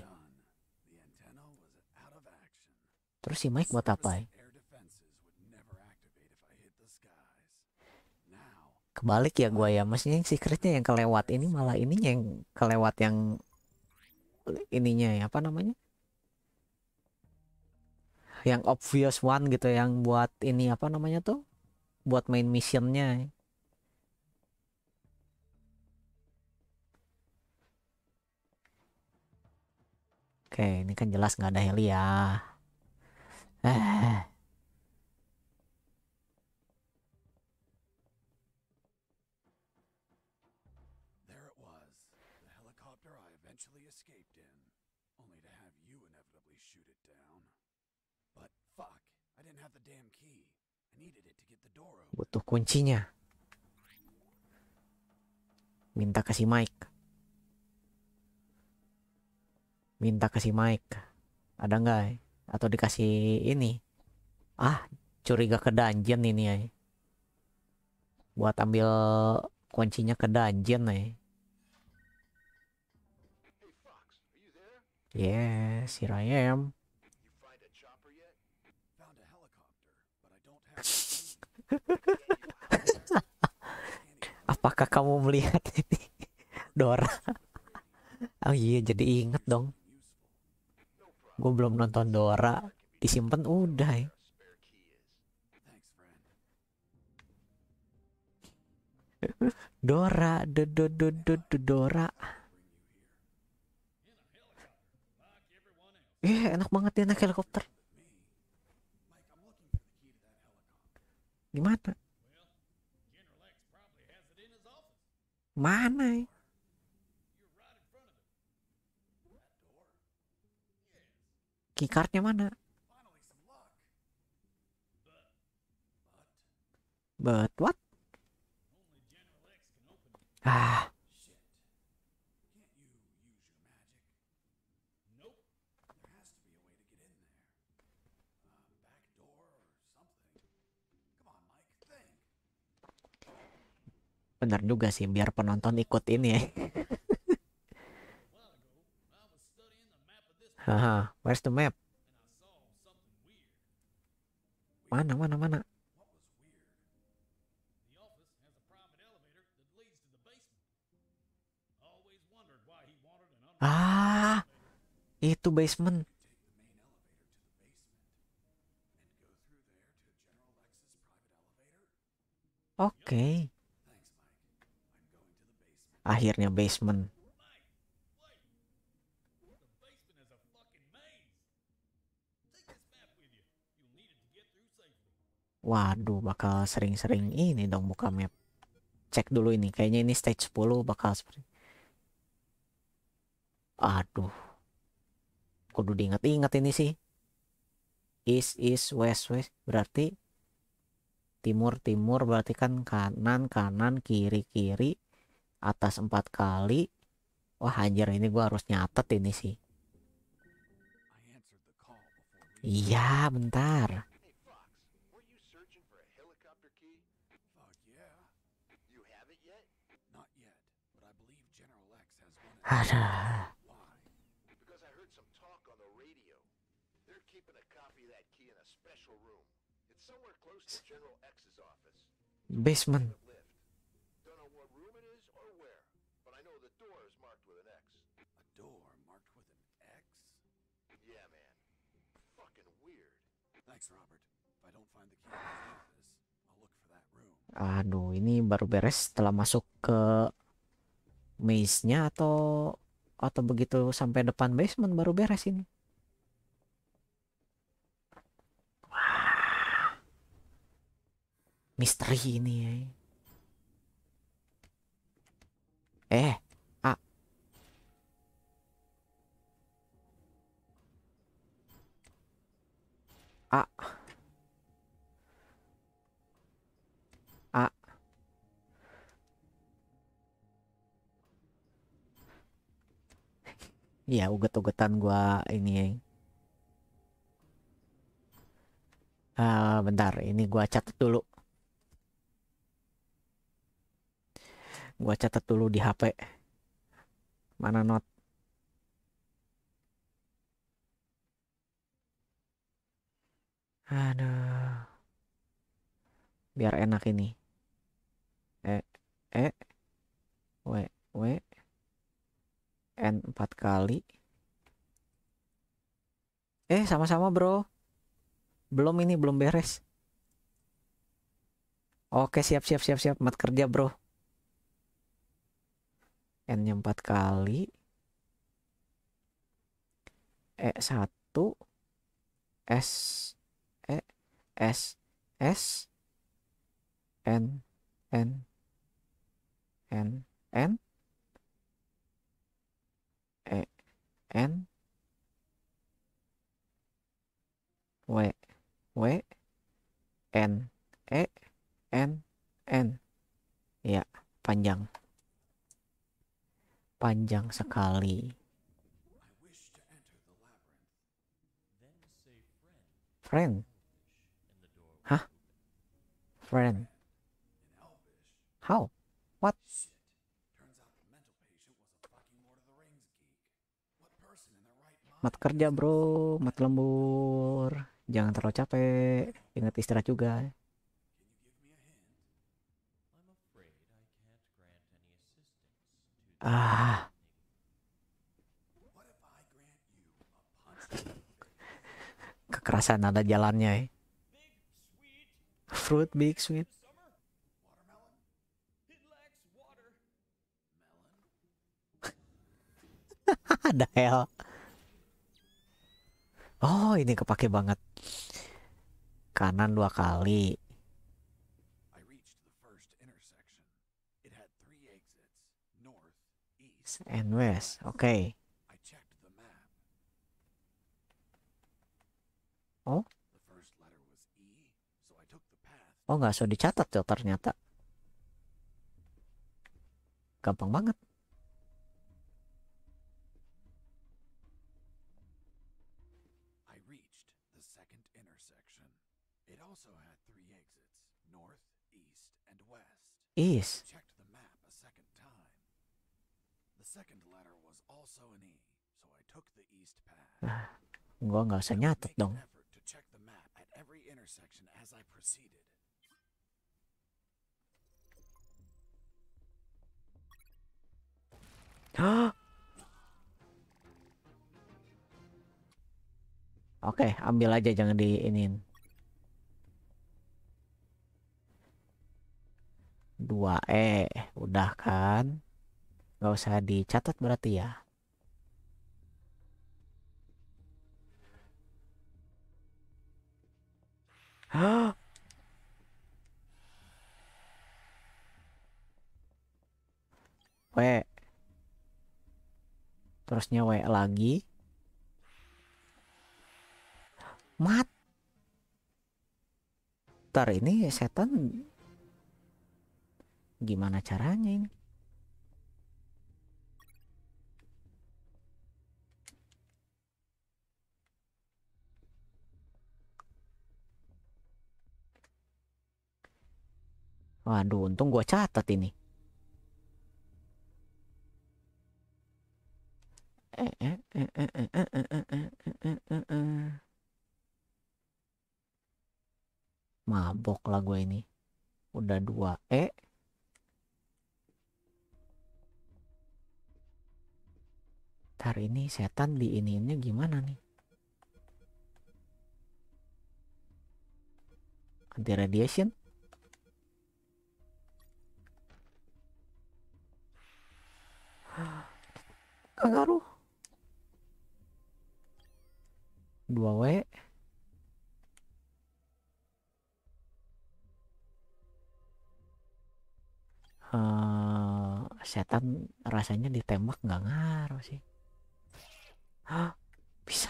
Terus si Mike buat apa ya? Kebalik ya gue ya. Maksudnya yang secretnya yang kelewat ini malah ininya yang kelewat yang ininya ya apa namanya? Yang obvious one gitu yang buat ini apa namanya tuh? Buat main missionnya. Ya. Oke, ini kan jelas nggak ada heli ya. Eh. Butuh kuncinya. Minta kasih Mike. minta kasih mic ada nggak eh? atau dikasih ini ah curiga ke dungeon ini ya buat ambil kuncinya ke dungeon nih eh. yes here I am *laughs* apakah kamu melihat ini Dora *laughs* oh iya jadi inget dong gue belum nonton Dora disimpan udah ya. *laughs* Dora, do do do do do Dora. Eh, enak banget ya naik helikopter. Gimana? Mana ya? Keycardnya mana? But what? Ah. Bener juga sih biar penonton ikut ini ya. *laughs* Haha, where's the map? Mana, mana, mana? Ah, itu basement. Oke. Okay. Akhirnya basement. Waduh, bakal sering-sering ini dong buka map. Cek dulu ini, kayaknya ini stage 10 bakal seperti. Aduh. Kudu diingat-ingat ini sih. East, east, west, west. Berarti timur, timur. Berarti kan kanan, kanan, kiri, kiri. Atas empat kali. Wah anjir ini gue harus nyatet ini sih. Iya bentar. Aduh. Aduh, ini baru beres setelah masuk ke maze-nya atau atau begitu sampai depan basement baru beres ini. Misteri ini ya. Eh, A. A. Iya, uget-ugetan gua ini. Uh, bentar, ini gua catat dulu. Gua catat dulu di HP. Mana not? Aduh. Biar enak ini. Eh, eh. W, W. N 4 kali eh sama-sama bro belum ini belum beres oke siap siap siap siap mat kerja bro N nya 4 kali E 1 S E S S N N N N N W W N E N N ya panjang panjang sekali friend hah friend how what mat kerja bro mat lembur jangan terlalu capek ingat istirahat juga ah kekerasan ada jalannya ya. fruit big sweet *laughs* Ada hell Oh ini kepake banget. Kanan dua kali. and west. Oke. Okay. Oh. E, oh nggak so dicatat tuh ternyata. Gampang banget. is. Checked gua nggak usah nyatet dong. Oke, *gasps* okay, ambil aja jangan diinin. 2E udah kan gak usah dicatat berarti ya Hah? W terusnya W lagi mat Ntar ini setan Gimana caranya ini? Waduh, untung gue catat ini. Mabok lah gue ini. Udah dua E. Ntar ini setan di ini ini gimana nih? Anti radiation? Pengaruh. *gasps* dua w Uh, setan rasanya ditembak nggak ngaruh sih. Hah? Bisa.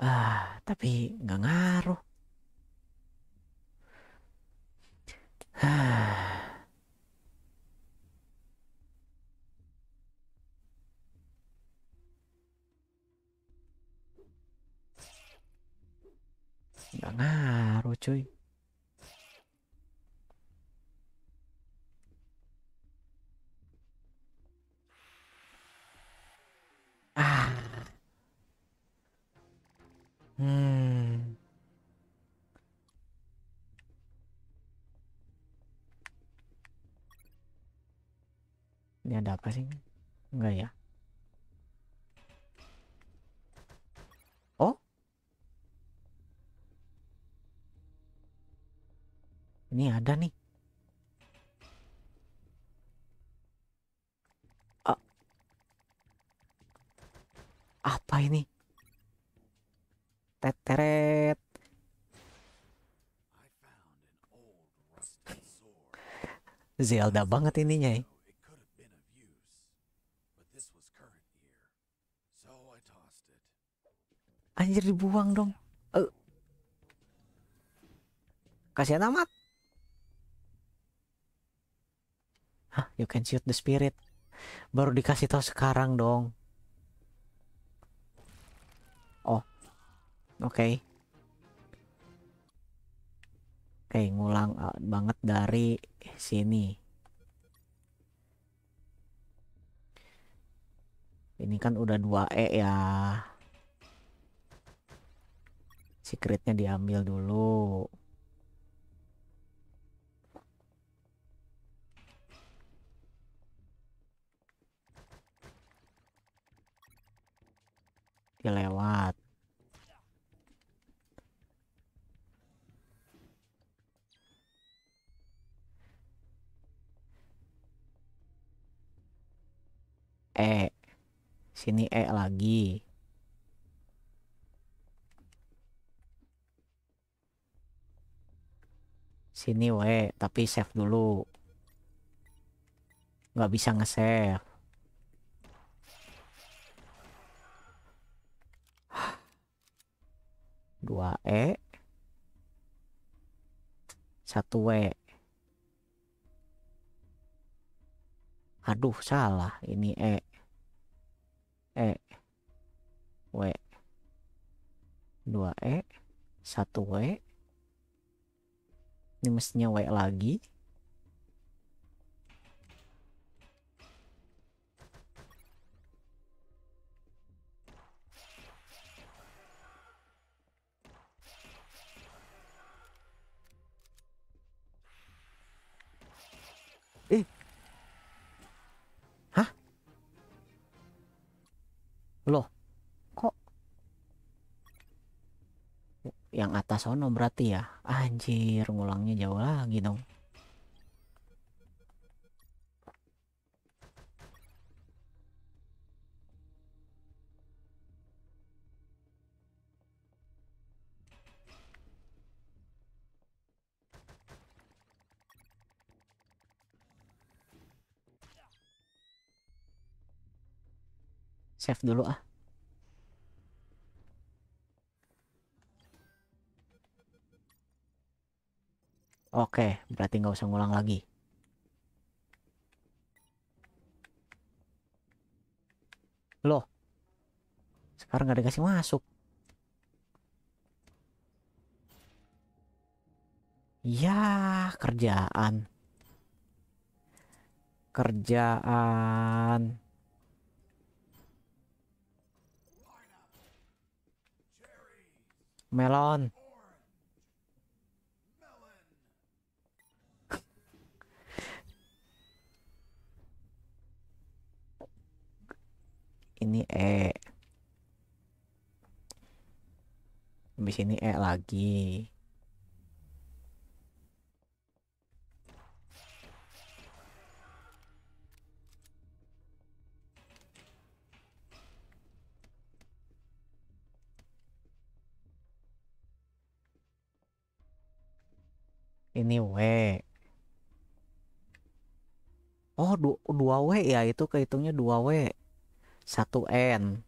Ah, tapi nggak ngaruh. *sighs* nggak ngaruh cuy Ah. Hmm. Ini ada apa sih? Enggak ya? Oh? Ini ada nih. Apa ini? Teteret. Zelda banget ininya ya. Anjir dibuang dong. Uh. Kasihan amat. Hah, you can shoot the spirit. Baru dikasih tahu sekarang dong. oke okay. oke ngulang eh, banget dari sini ini kan udah 2E ya secretnya diambil dulu dilewat E sini E lagi sini W tapi save dulu Gak bisa nge-save dua E satu W aduh salah ini E E W 2 E 1 W ini mestinya W lagi Eh, Loh, kok yang atas sono berarti ya? Anjir, ngulangnya jauh lagi dong. save dulu ah Oke, berarti nggak usah ngulang lagi. Loh, sekarang nggak dikasih masuk. Ya, kerjaan. Kerjaan. Melon. ini E. Habis ini E lagi. ini W oh 2 W ya itu kehitungnya 2 W 1 N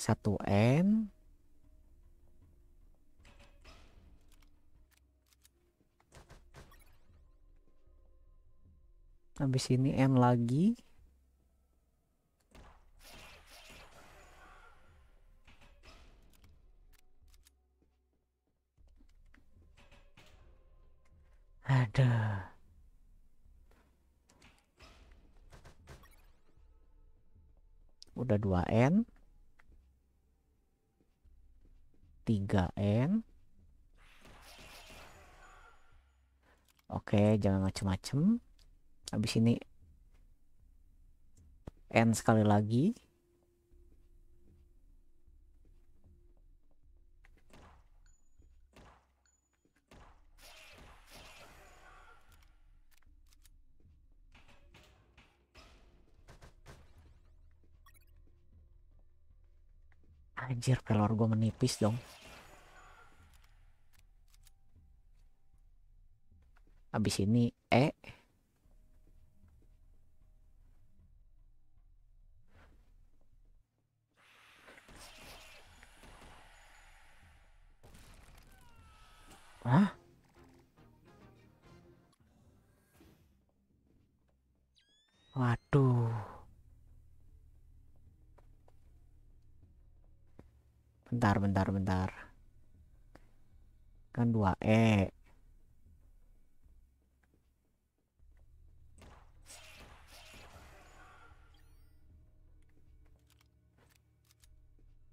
satu N habis ini N lagi ada Udah 2N. 3N. Oke, jangan macem-macem. Habis ini N sekali lagi. Anjir, pelor gue menipis dong. Habis ini eh. bentar bentar bentar kan 2E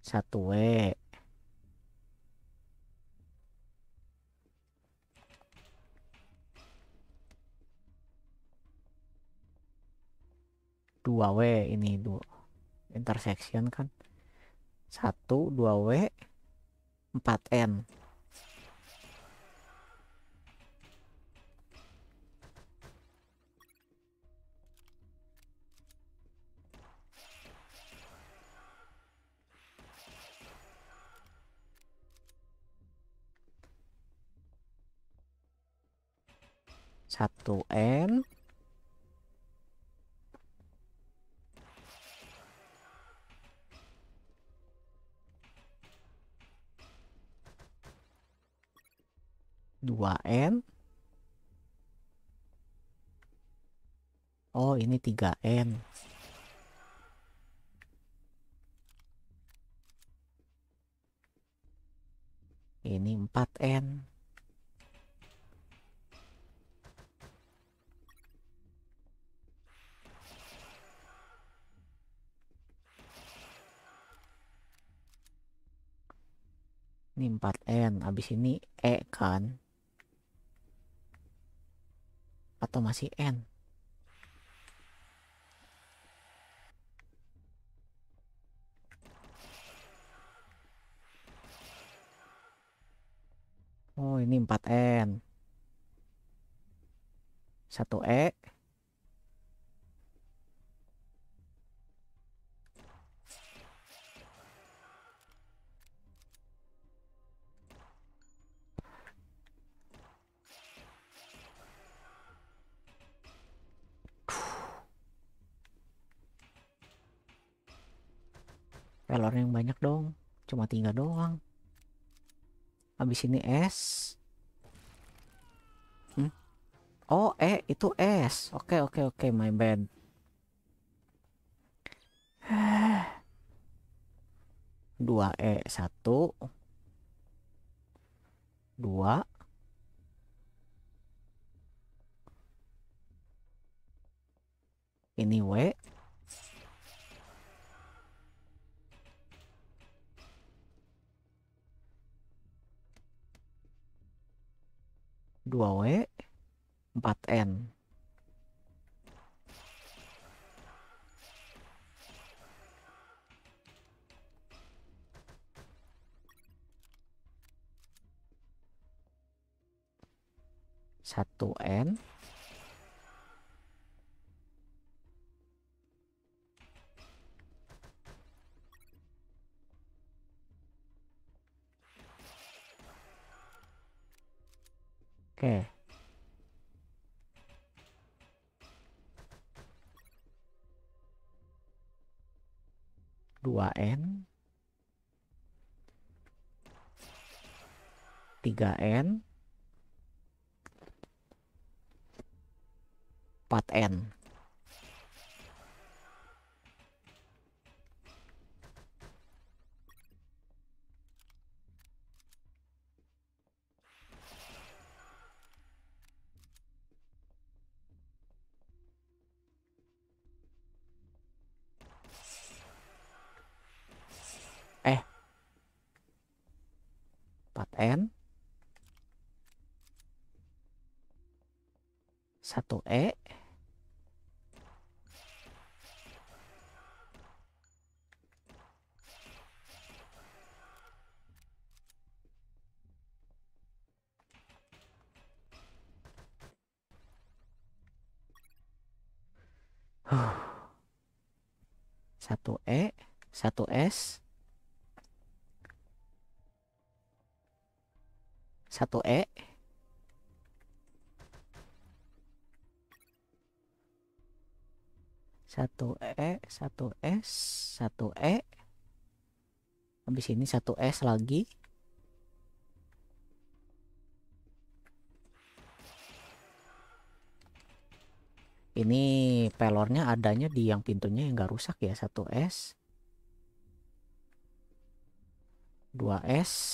satu W e. dua W ini dua intersection kan 1 2W 4N satu n 2 n Oh, ini 3 n Ini 4N. Ini 4N, habis ini E kan atau masih N. Oh ini 4N. 1E, Pelor yang banyak dong. Cuma tiga doang. Habis ini S. Hmm? Oh, E itu S. Oke, okay, oke, okay, oke, okay, my bad. *sighs* Dua E satu. Dua. Ini W. 2W 4N satu N 2N 3N 4N n 1E satu E, satu S, satu e satu E, satu S, satu E. Habis ini satu S lagi. Ini pelornya adanya di yang pintunya yang gak rusak ya, satu S. dua S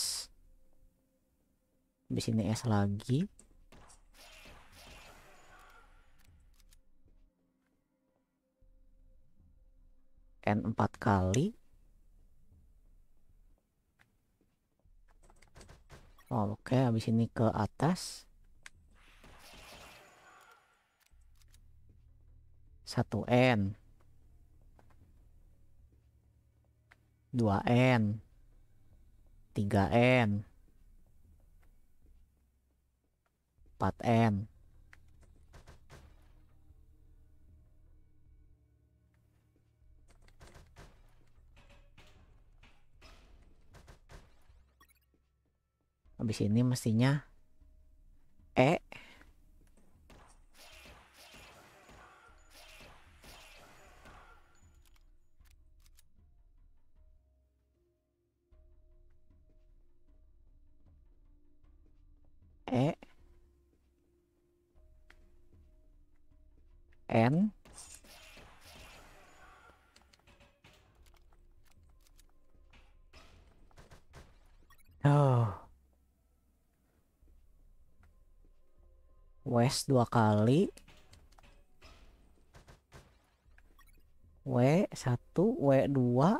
di sini es lagi n empat kali oke okay. habis ini ke atas satu n dua n tiga n 4M habis ini mestinya E N Oh. West dua kali. W satu, W dua.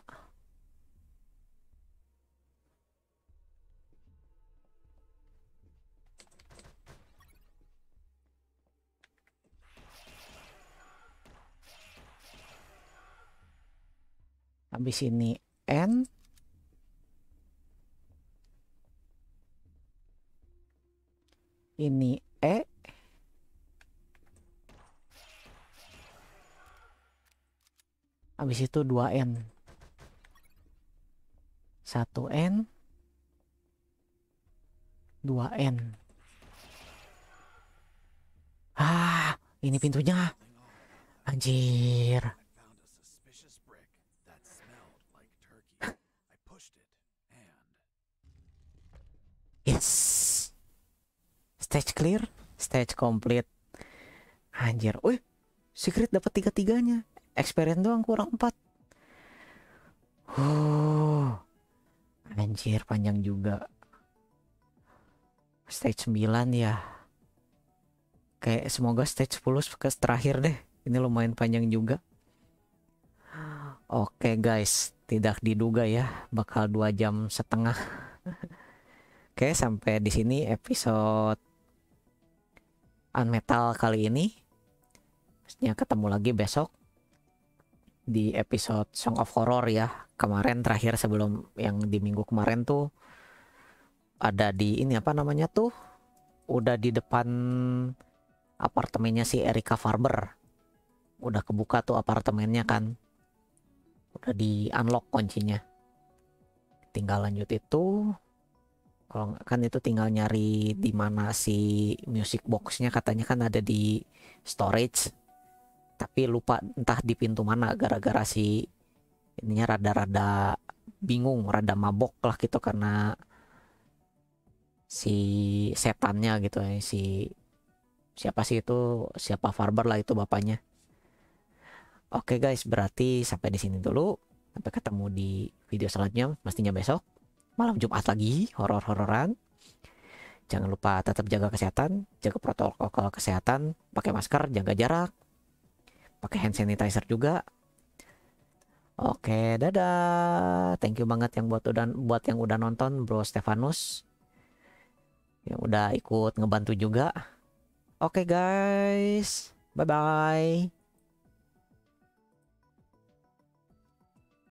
habis ini N ini E habis itu 2N 1N 2N ah ini pintunya anjir stage clear stage complete anjir wih secret dapat tiga tiganya experience doang kurang empat huh anjir panjang juga stage 9 ya kayak semoga stage 10 ke terakhir deh ini lumayan panjang juga oke okay, guys tidak diduga ya bakal dua jam setengah *laughs* oke okay, sampai di sini episode Unmetal kali ini. Pastinya ketemu lagi besok di episode Song of Horror ya. Kemarin terakhir sebelum yang di minggu kemarin tuh ada di ini apa namanya tuh? Udah di depan apartemennya si Erika Farber. Udah kebuka tuh apartemennya kan. Udah di unlock kuncinya. Tinggal lanjut itu kalau kan itu tinggal nyari di mana si music boxnya katanya kan ada di storage tapi lupa entah di pintu mana gara-gara si ininya rada-rada bingung rada mabok lah gitu karena si setannya gitu ya si siapa sih itu siapa Farber lah itu bapaknya oke guys berarti sampai di sini dulu sampai ketemu di video selanjutnya mestinya besok malam Jumat lagi horor-hororan. Jangan lupa tetap jaga kesehatan, jaga protokol kesehatan, pakai masker, jaga jarak, pakai hand sanitizer juga. Oke, dadah. Thank you banget yang buat udah buat yang udah nonton Bro Stefanus. Yang udah ikut ngebantu juga. Oke, guys. Bye bye.